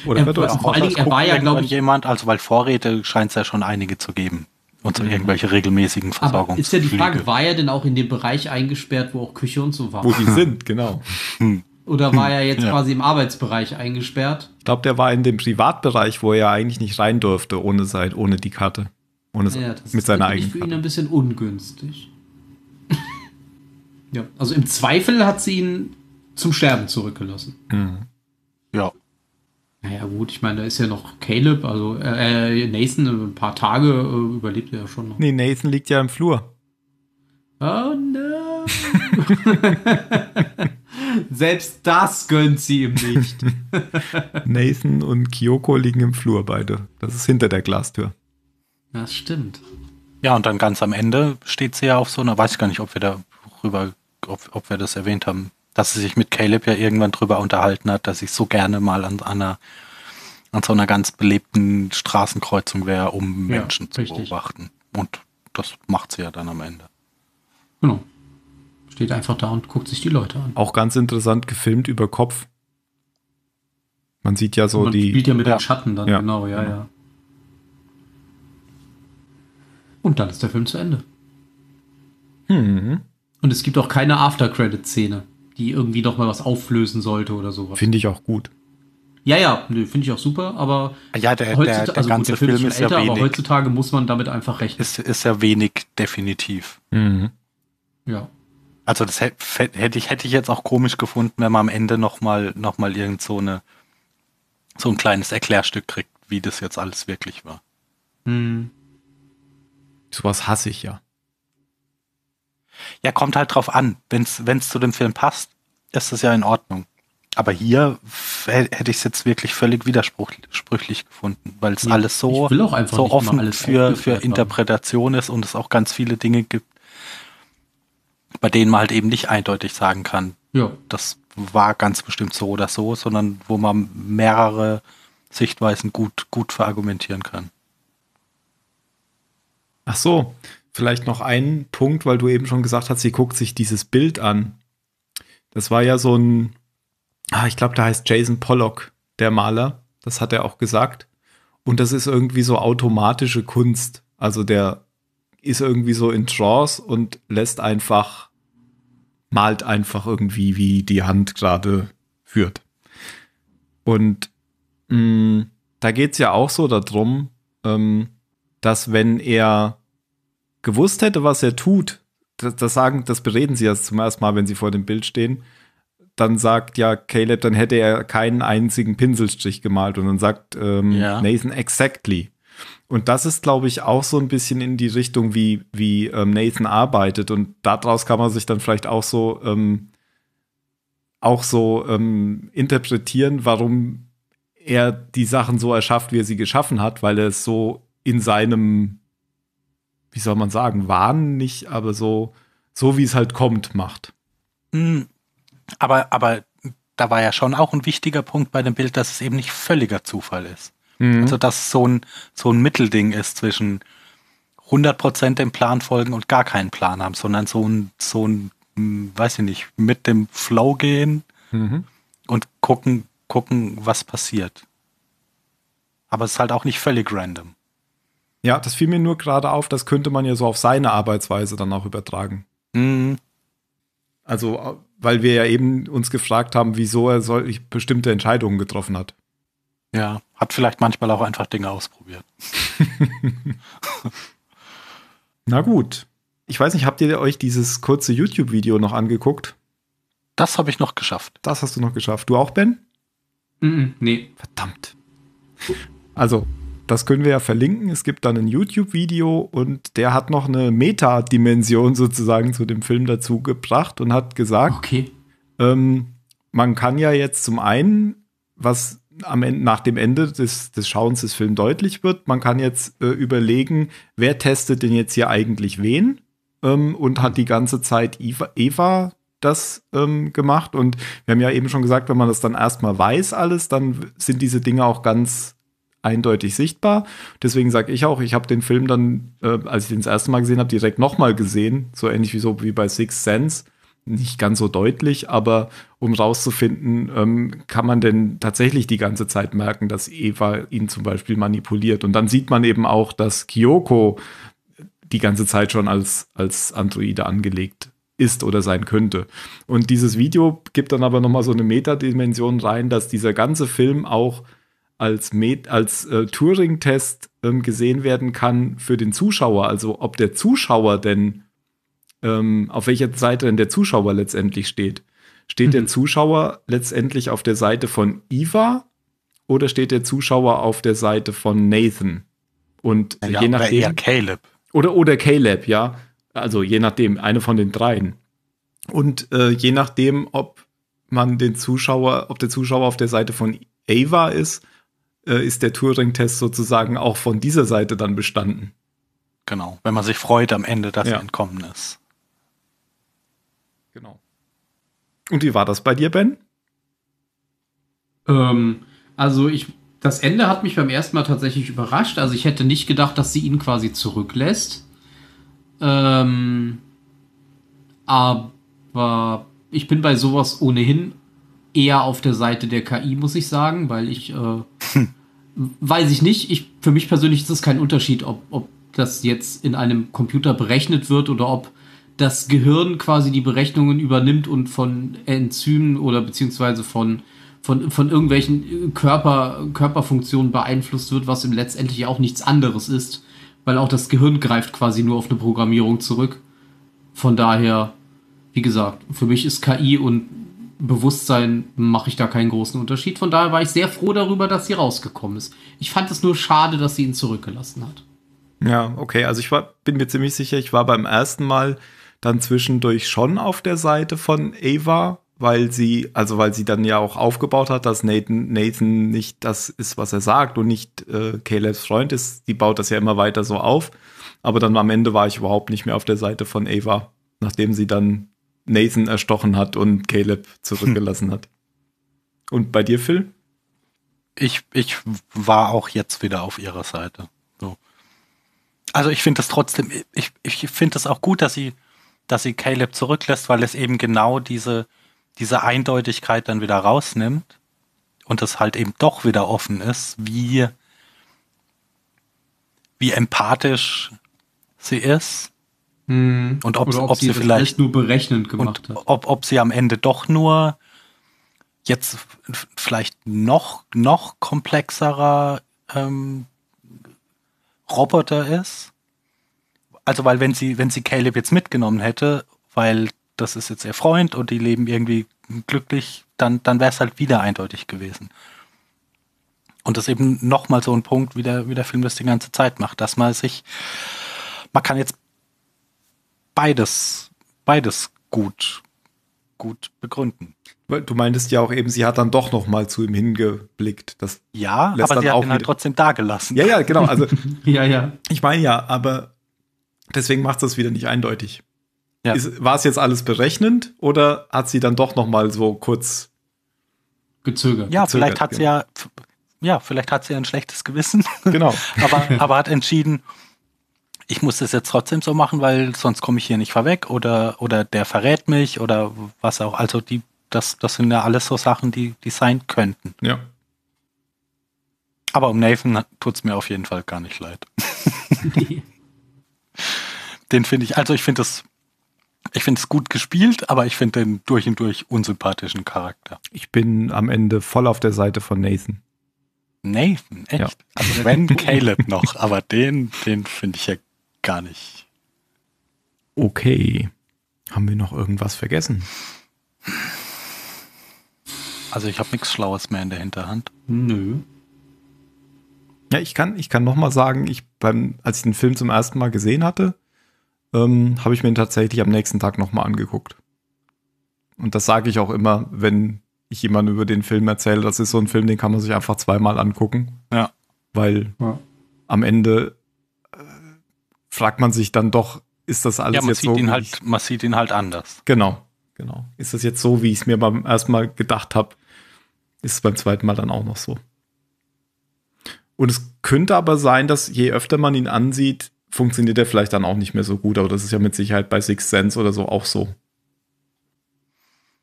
Oder er, wird er, vor allen Dingen, er war ja, glaube ich, jemand, also weil Vorräte scheint es ja schon einige zu geben. Und so mhm. irgendwelche regelmäßigen Versorgung. Ist ja die Frage, war er denn auch in dem Bereich eingesperrt, wo auch Küche und so war? Wo die sind, genau. Oder war er jetzt ja. quasi im Arbeitsbereich eingesperrt? Ich glaube, der war in dem Privatbereich, wo er eigentlich nicht rein durfte, ohne, sein, ohne die Karte. Ohne ja, das mit seiner eigenen Karte. Das ist für ihn ein bisschen ungünstig. Ja, also im Zweifel hat sie ihn zum Sterben zurückgelassen. Mhm. Ja. Naja, gut, ich meine, da ist ja noch Caleb, also äh, äh Nathan, äh, ein paar Tage äh, überlebt er ja schon noch. Nee, Nathan liegt ja im Flur. Oh no! Selbst das gönnt sie ihm nicht. Nathan und Kyoko liegen im Flur beide. Das ist hinter der Glastür. Das stimmt. Ja, und dann ganz am Ende steht sie ja auf so einer, weiß ich gar nicht, ob wir da rüber ob, ob wir das erwähnt haben, dass sie sich mit Caleb ja irgendwann drüber unterhalten hat, dass ich so gerne mal an, an einer an so einer ganz belebten Straßenkreuzung wäre, um Menschen ja, zu richtig. beobachten. Und das macht sie ja dann am Ende. Genau. Steht einfach da und guckt sich die Leute an. Auch ganz interessant gefilmt über Kopf. Man sieht ja so Man die. Spielt ja mit ja. dem Schatten dann, ja. genau, ja, genau. ja. Und dann ist der Film zu Ende. Hm. Und es gibt auch keine After-Credit-Szene, die irgendwie nochmal was auflösen sollte oder sowas. Finde ich auch gut. Ja, ja, nö, finde ich auch super, aber ja, der, der, der also ganze gut, der Film, Film ist, älter, ja wenig. aber heutzutage muss man damit einfach rechnen. Ist, ist ja wenig, definitiv. Mhm. Ja. Also das hätte ich, hätte ich jetzt auch komisch gefunden, wenn man am Ende nochmal noch mal irgend so, eine, so ein kleines Erklärstück kriegt, wie das jetzt alles wirklich war. Mhm. Sowas hasse ich ja. Ja, kommt halt drauf an. Wenn es zu dem Film passt, ist es ja in Ordnung. Aber hier hätte ich es jetzt wirklich völlig widersprüchlich gefunden, weil es ja, alles so, so offen für, für Interpretation ist und es auch ganz viele Dinge gibt, bei denen man halt eben nicht eindeutig sagen kann, ja. das war ganz bestimmt so oder so, sondern wo man mehrere Sichtweisen gut, gut verargumentieren kann. Ach so, vielleicht noch einen Punkt, weil du eben schon gesagt hast, sie guckt sich dieses Bild an. Das war ja so ein, ah, ich glaube, da heißt Jason Pollock, der Maler. Das hat er auch gesagt. Und das ist irgendwie so automatische Kunst. Also der ist irgendwie so in Trance und lässt einfach, malt einfach irgendwie, wie die Hand gerade führt. Und mh, mm, da geht es ja auch so darum, ähm, dass wenn er gewusst hätte, was er tut, das, das sagen, das bereden sie erst zum ersten Mal, wenn sie vor dem Bild stehen, dann sagt ja Caleb, dann hätte er keinen einzigen Pinselstrich gemalt und dann sagt ähm, ja. Nathan exactly. Und das ist, glaube ich, auch so ein bisschen in die Richtung, wie, wie ähm, Nathan arbeitet. Und daraus kann man sich dann vielleicht auch so, ähm, auch so ähm, interpretieren, warum er die Sachen so erschafft, wie er sie geschaffen hat, weil er es so in seinem wie soll man sagen, warnen nicht, aber so, so wie es halt kommt, macht. Hm. Aber, aber da war ja schon auch ein wichtiger Punkt bei dem Bild, dass es eben nicht völliger Zufall ist. Mhm. Also, dass so ein, so ein Mittelding ist zwischen 100% dem Plan folgen und gar keinen Plan haben, sondern so ein, so ein, hm, weiß ich nicht, mit dem Flow gehen mhm. und gucken, gucken, was passiert. Aber es ist halt auch nicht völlig random. Ja, das fiel mir nur gerade auf, das könnte man ja so auf seine Arbeitsweise dann auch übertragen. Mhm. Also, weil wir ja eben uns gefragt haben, wieso er solche bestimmte Entscheidungen getroffen hat. Ja, hat vielleicht manchmal auch einfach Dinge ausprobiert. Na gut. Ich weiß nicht, habt ihr euch dieses kurze YouTube-Video noch angeguckt? Das habe ich noch geschafft. Das hast du noch geschafft. Du auch, Ben? Mm, nee. Verdammt. Also, das können wir ja verlinken. Es gibt dann ein YouTube-Video und der hat noch eine Meta-Dimension sozusagen zu dem Film dazu gebracht und hat gesagt, okay. ähm, man kann ja jetzt zum einen, was am Ende, nach dem Ende des, des Schauens des Films deutlich wird, man kann jetzt äh, überlegen, wer testet denn jetzt hier eigentlich wen ähm, und hat die ganze Zeit Eva, Eva das ähm, gemacht. Und wir haben ja eben schon gesagt, wenn man das dann erstmal weiß alles, dann sind diese Dinge auch ganz eindeutig sichtbar. Deswegen sage ich auch, ich habe den Film dann, äh, als ich den das erste Mal gesehen habe, direkt nochmal gesehen, so ähnlich wie so wie bei Six Sense. Nicht ganz so deutlich, aber um rauszufinden, ähm, kann man denn tatsächlich die ganze Zeit merken, dass Eva ihn zum Beispiel manipuliert. Und dann sieht man eben auch, dass Kyoko die ganze Zeit schon als, als Androide angelegt ist oder sein könnte. Und dieses Video gibt dann aber nochmal so eine Metadimension rein, dass dieser ganze Film auch als, Met als äh, Turing-Test ähm, gesehen werden kann für den Zuschauer. Also ob der Zuschauer denn, ähm, auf welcher Seite denn der Zuschauer letztendlich steht. Steht mhm. der Zuschauer letztendlich auf der Seite von Eva oder steht der Zuschauer auf der Seite von Nathan? Und ja, je nachdem. Oder Caleb. Oder, oder Caleb, ja. Also je nachdem, eine von den dreien. Und äh, je nachdem, ob man den Zuschauer, ob der Zuschauer auf der Seite von Ava ist äh, ist der Turing-Test sozusagen auch von dieser Seite dann bestanden. Genau, wenn man sich freut am Ende, dass ja. er entkommen ist. Genau. Und wie war das bei dir, Ben? Ähm, also ich, das Ende hat mich beim ersten Mal tatsächlich überrascht. Also ich hätte nicht gedacht, dass sie ihn quasi zurücklässt. Ähm, aber ich bin bei sowas ohnehin eher auf der Seite der KI, muss ich sagen, weil ich äh, weiß ich nicht. Ich, für mich persönlich ist es kein Unterschied, ob, ob das jetzt in einem Computer berechnet wird oder ob das Gehirn quasi die Berechnungen übernimmt und von Enzymen oder beziehungsweise von, von, von irgendwelchen äh, Körper, Körperfunktionen beeinflusst wird, was im letztendlich auch nichts anderes ist, weil auch das Gehirn greift quasi nur auf eine Programmierung zurück. Von daher, wie gesagt, für mich ist KI und Bewusstsein mache ich da keinen großen Unterschied. Von daher war ich sehr froh darüber, dass sie rausgekommen ist. Ich fand es nur schade, dass sie ihn zurückgelassen hat. Ja, okay. Also ich war, bin mir ziemlich sicher, ich war beim ersten Mal dann zwischendurch schon auf der Seite von Eva, weil sie, also weil sie dann ja auch aufgebaut hat, dass Nathan, Nathan nicht das ist, was er sagt und nicht äh, Calebs Freund ist. Die baut das ja immer weiter so auf. Aber dann am Ende war ich überhaupt nicht mehr auf der Seite von Eva, nachdem sie dann Nathan erstochen hat und Caleb zurückgelassen hat. Und bei dir, Phil? Ich, ich war auch jetzt wieder auf ihrer Seite. So. Also ich finde das trotzdem, ich, ich finde das auch gut, dass sie, dass sie Caleb zurücklässt, weil es eben genau diese, diese Eindeutigkeit dann wieder rausnimmt und es halt eben doch wieder offen ist, wie, wie empathisch sie ist hm. Und ob, ob, ob, sie, vielleicht nur berechnend gemacht und hat. Ob, ob sie am Ende doch nur jetzt vielleicht noch, noch komplexerer ähm, Roboter ist. Also, weil wenn sie, wenn sie Caleb jetzt mitgenommen hätte, weil das ist jetzt ihr Freund und die leben irgendwie glücklich, dann, dann wäre es halt wieder eindeutig gewesen. Und das ist eben nochmal so ein Punkt, wie der, wie der Film das die ganze Zeit macht, dass man sich, man kann jetzt beides, beides gut, gut begründen. Du meintest ja auch eben, sie hat dann doch noch mal zu ihm hingeblickt. Das ja, aber sie hat ihn halt trotzdem dagelassen. Ja, ja, genau. Also, ja, ja. Ich meine ja, aber deswegen macht es das wieder nicht eindeutig. Ja. War es jetzt alles berechnend oder hat sie dann doch noch mal so kurz gezögert? Ja, gezögert, vielleicht hat genau. sie ja, ja, vielleicht hat sie ein schlechtes Gewissen. Genau. aber, aber hat entschieden, ich muss das jetzt trotzdem so machen, weil sonst komme ich hier nicht vorweg oder, oder der verrät mich oder was auch. Also die, das, das sind ja alles so Sachen, die, die sein könnten. Ja. Aber um Nathan tut es mir auf jeden Fall gar nicht leid. Nee. den finde ich, also ich finde das, ich finde es gut gespielt, aber ich finde den durch und durch unsympathischen Charakter. Ich bin am Ende voll auf der Seite von Nathan. Nathan, echt? Ja. Also wenn Caleb noch, aber den, den finde ich ja gar nicht. Okay. Haben wir noch irgendwas vergessen? Also ich habe nichts Schlaues mehr in der Hinterhand. Nö. Ja, ich kann, ich kann noch sagen, ich beim, als ich den Film zum ersten Mal gesehen hatte, ähm, habe ich mir ihn tatsächlich am nächsten Tag nochmal angeguckt. Und das sage ich auch immer, wenn ich jemandem über den Film erzähle. Das ist so ein Film, den kann man sich einfach zweimal angucken. Ja. Weil ja. am Ende fragt man sich dann doch, ist das alles ja, jetzt so? Ihn halt, man sieht ihn halt anders. Genau, genau. Ist das jetzt so, wie ich es mir beim ersten Mal gedacht habe? Ist es beim zweiten Mal dann auch noch so? Und es könnte aber sein, dass je öfter man ihn ansieht, funktioniert er vielleicht dann auch nicht mehr so gut. Aber das ist ja mit Sicherheit bei Six Sense oder so auch so.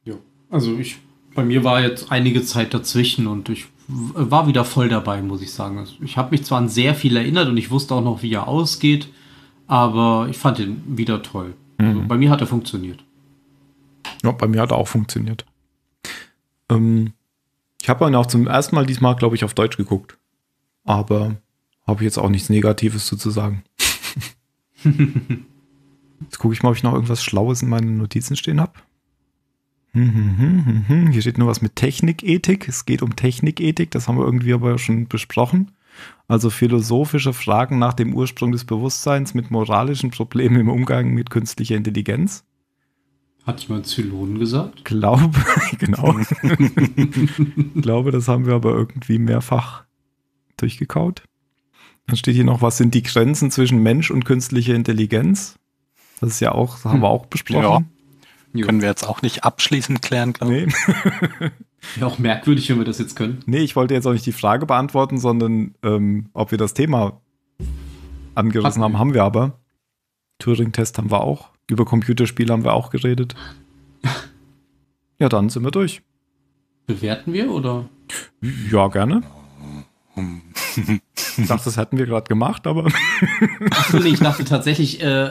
Ja, also ich, bei mir war jetzt einige Zeit dazwischen und ich war wieder voll dabei, muss ich sagen. Also ich habe mich zwar an sehr viel erinnert und ich wusste auch noch, wie er ausgeht aber ich fand ihn wieder toll. Also mhm. Also bei mir hat er funktioniert. Ja, bei mir hat er auch funktioniert. Ähm, ich habe ihn auch zum ersten Mal diesmal, glaube ich, auf Deutsch geguckt. Aber habe ich jetzt auch nichts Negatives zu sagen. jetzt gucke ich mal, ob ich noch irgendwas Schlaues in meinen Notizen stehen habe. Hm, hm, hm, Hier steht nur was mit Technikethik. Es geht um Technikethik, das haben wir irgendwie aber schon besprochen also philosophische Fragen nach dem Ursprung des Bewusstseins mit moralischen Problemen im Umgang mit künstlicher Intelligenz. Hat jemand Zylonen gesagt? Glaube, genau. ich glaube, das haben wir aber irgendwie mehrfach durchgekaut. Dann steht hier noch, was sind die Grenzen zwischen Mensch und künstlicher Intelligenz? Das ist ja auch, das haben wir hm. auch besprochen. Ja. Können wir jetzt auch nicht abschließend klären, glaube ich. Nee. Wäre auch merkwürdig, wenn wir das jetzt können. Nee, ich wollte jetzt auch nicht die Frage beantworten, sondern ähm, ob wir das Thema angerissen haben, haben wir aber. Turing-Test haben wir auch. Über Computerspiele haben wir auch geredet. Ja, dann sind wir durch. Bewerten wir oder? Ja, gerne. Ich dachte, das hätten wir gerade gemacht, aber. Ach nee, ich dachte tatsächlich, äh,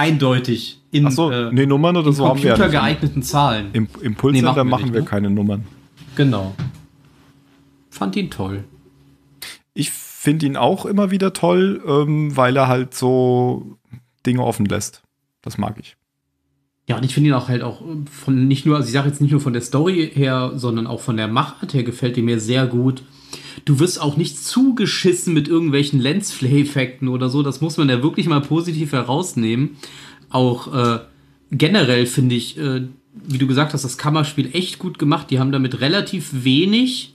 eindeutig in so, äh, nee, Nummern oder so haben wir geeigneten Zahlen. Im Impulssender nee, machen, wir, machen nicht, ne? keine ne? Nummern. Genau. Fand ihn toll. Ich finde ihn auch immer wieder toll, ähm, weil er halt so Dinge offen lässt. Das mag ich. Ja, und ich finde ihn auch halt auch äh, von nicht nur, also ich sage jetzt nicht nur von der Story her, sondern auch von der Machart her gefällt ihm mir sehr gut du wirst auch nicht zugeschissen mit irgendwelchen Lensflay-Effekten oder so. Das muss man ja wirklich mal positiv herausnehmen. Auch äh, generell finde ich, äh, wie du gesagt hast, das Kammerspiel echt gut gemacht. Die haben damit relativ wenig,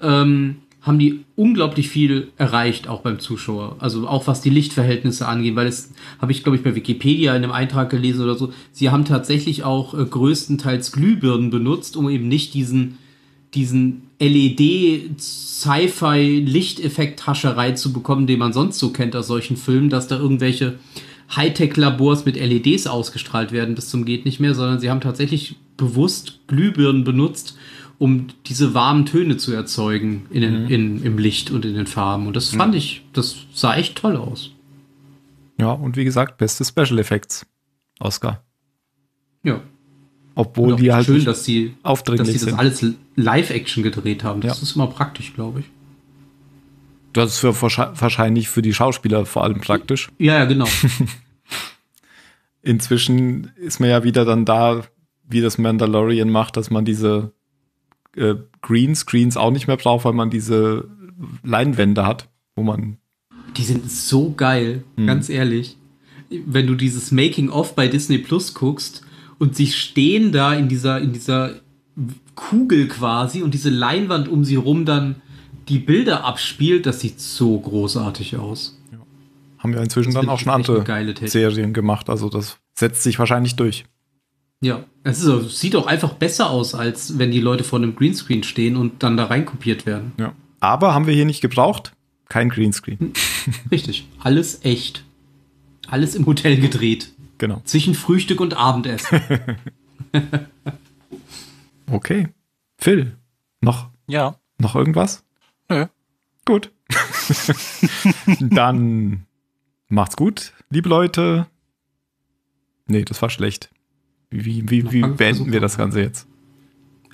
ähm, haben die unglaublich viel erreicht, auch beim Zuschauer. Also auch was die Lichtverhältnisse angeht, weil das habe ich, glaube ich, bei Wikipedia in einem Eintrag gelesen oder so. Sie haben tatsächlich auch äh, größtenteils Glühbirnen benutzt, um eben nicht diesen diesen LED-Sci-Fi-Lichteffekt-Hascherei zu bekommen, den man sonst so kennt aus solchen Filmen, dass da irgendwelche Hightech-Labors mit LEDs ausgestrahlt werden bis zum geht nicht mehr, sondern sie haben tatsächlich bewusst Glühbirnen benutzt, um diese warmen Töne zu erzeugen in, den, mhm. in im Licht und in den Farben. Und das mhm. fand mhm. ich, das sah echt toll aus. Ja, und wie gesagt, beste Special Effects. Oscar. Ja. Obwohl die halt schön, dass sie, dass sie das sind. alles Live-Action gedreht haben. Das ja. ist immer praktisch, glaube ich. Das ist für, wahrscheinlich für die Schauspieler vor allem praktisch. Ja, ja, genau. Inzwischen ist man ja wieder dann da, wie das Mandalorian macht, dass man diese äh, Greenscreens auch nicht mehr braucht, weil man diese Leinwände hat, wo man. Die sind so geil, hm. ganz ehrlich. Wenn du dieses Making-of bei Disney Plus guckst, und sie stehen da in dieser, in dieser Kugel quasi und diese Leinwand um sie rum dann die Bilder abspielt, das sieht so großartig aus. Ja. Haben wir inzwischen das dann auch schon andere Serien gemacht, also das setzt sich wahrscheinlich durch. Ja, es ist, sieht auch einfach besser aus, als wenn die Leute vor einem Greenscreen stehen und dann da reinkopiert werden. Ja. Aber haben wir hier nicht gebraucht? Kein Greenscreen. Richtig, alles echt. Alles im Hotel gedreht. Genau. Zwischen Frühstück und Abendessen. okay. Phil, noch? Ja. Noch irgendwas? Nö. Gut. Dann macht's gut, liebe Leute. Nee, das war schlecht. Wie, wie, wie beenden wir das Ganze jetzt?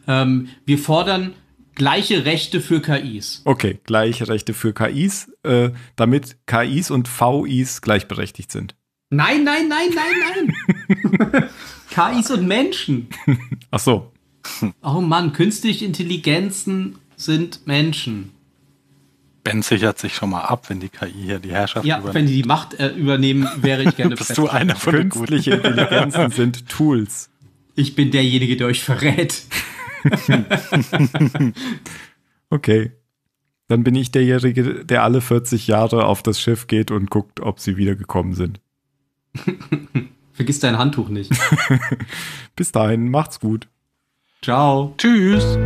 Ähm, wir fordern gleiche Rechte für KIs. Okay, gleiche Rechte für KIs, äh, damit KIs und VIs gleichberechtigt sind. Nein, nein, nein, nein, nein. KIs und Menschen. Ach so. Oh Mann, künstliche Intelligenzen sind Menschen. Ben sichert sich schon mal ab, wenn die KI hier die Herrschaft ja, übernimmt. Ja, wenn die die Macht äh, übernehmen, wäre ich gerne Bist du einer von den Künstliche Intelligenzen sind Tools. Ich bin derjenige, der euch verrät. okay. Dann bin ich derjenige, der alle 40 Jahre auf das Schiff geht und guckt, ob sie wiedergekommen sind. Vergiss dein Handtuch nicht. Bis dahin, macht's gut. Ciao. Tschüss.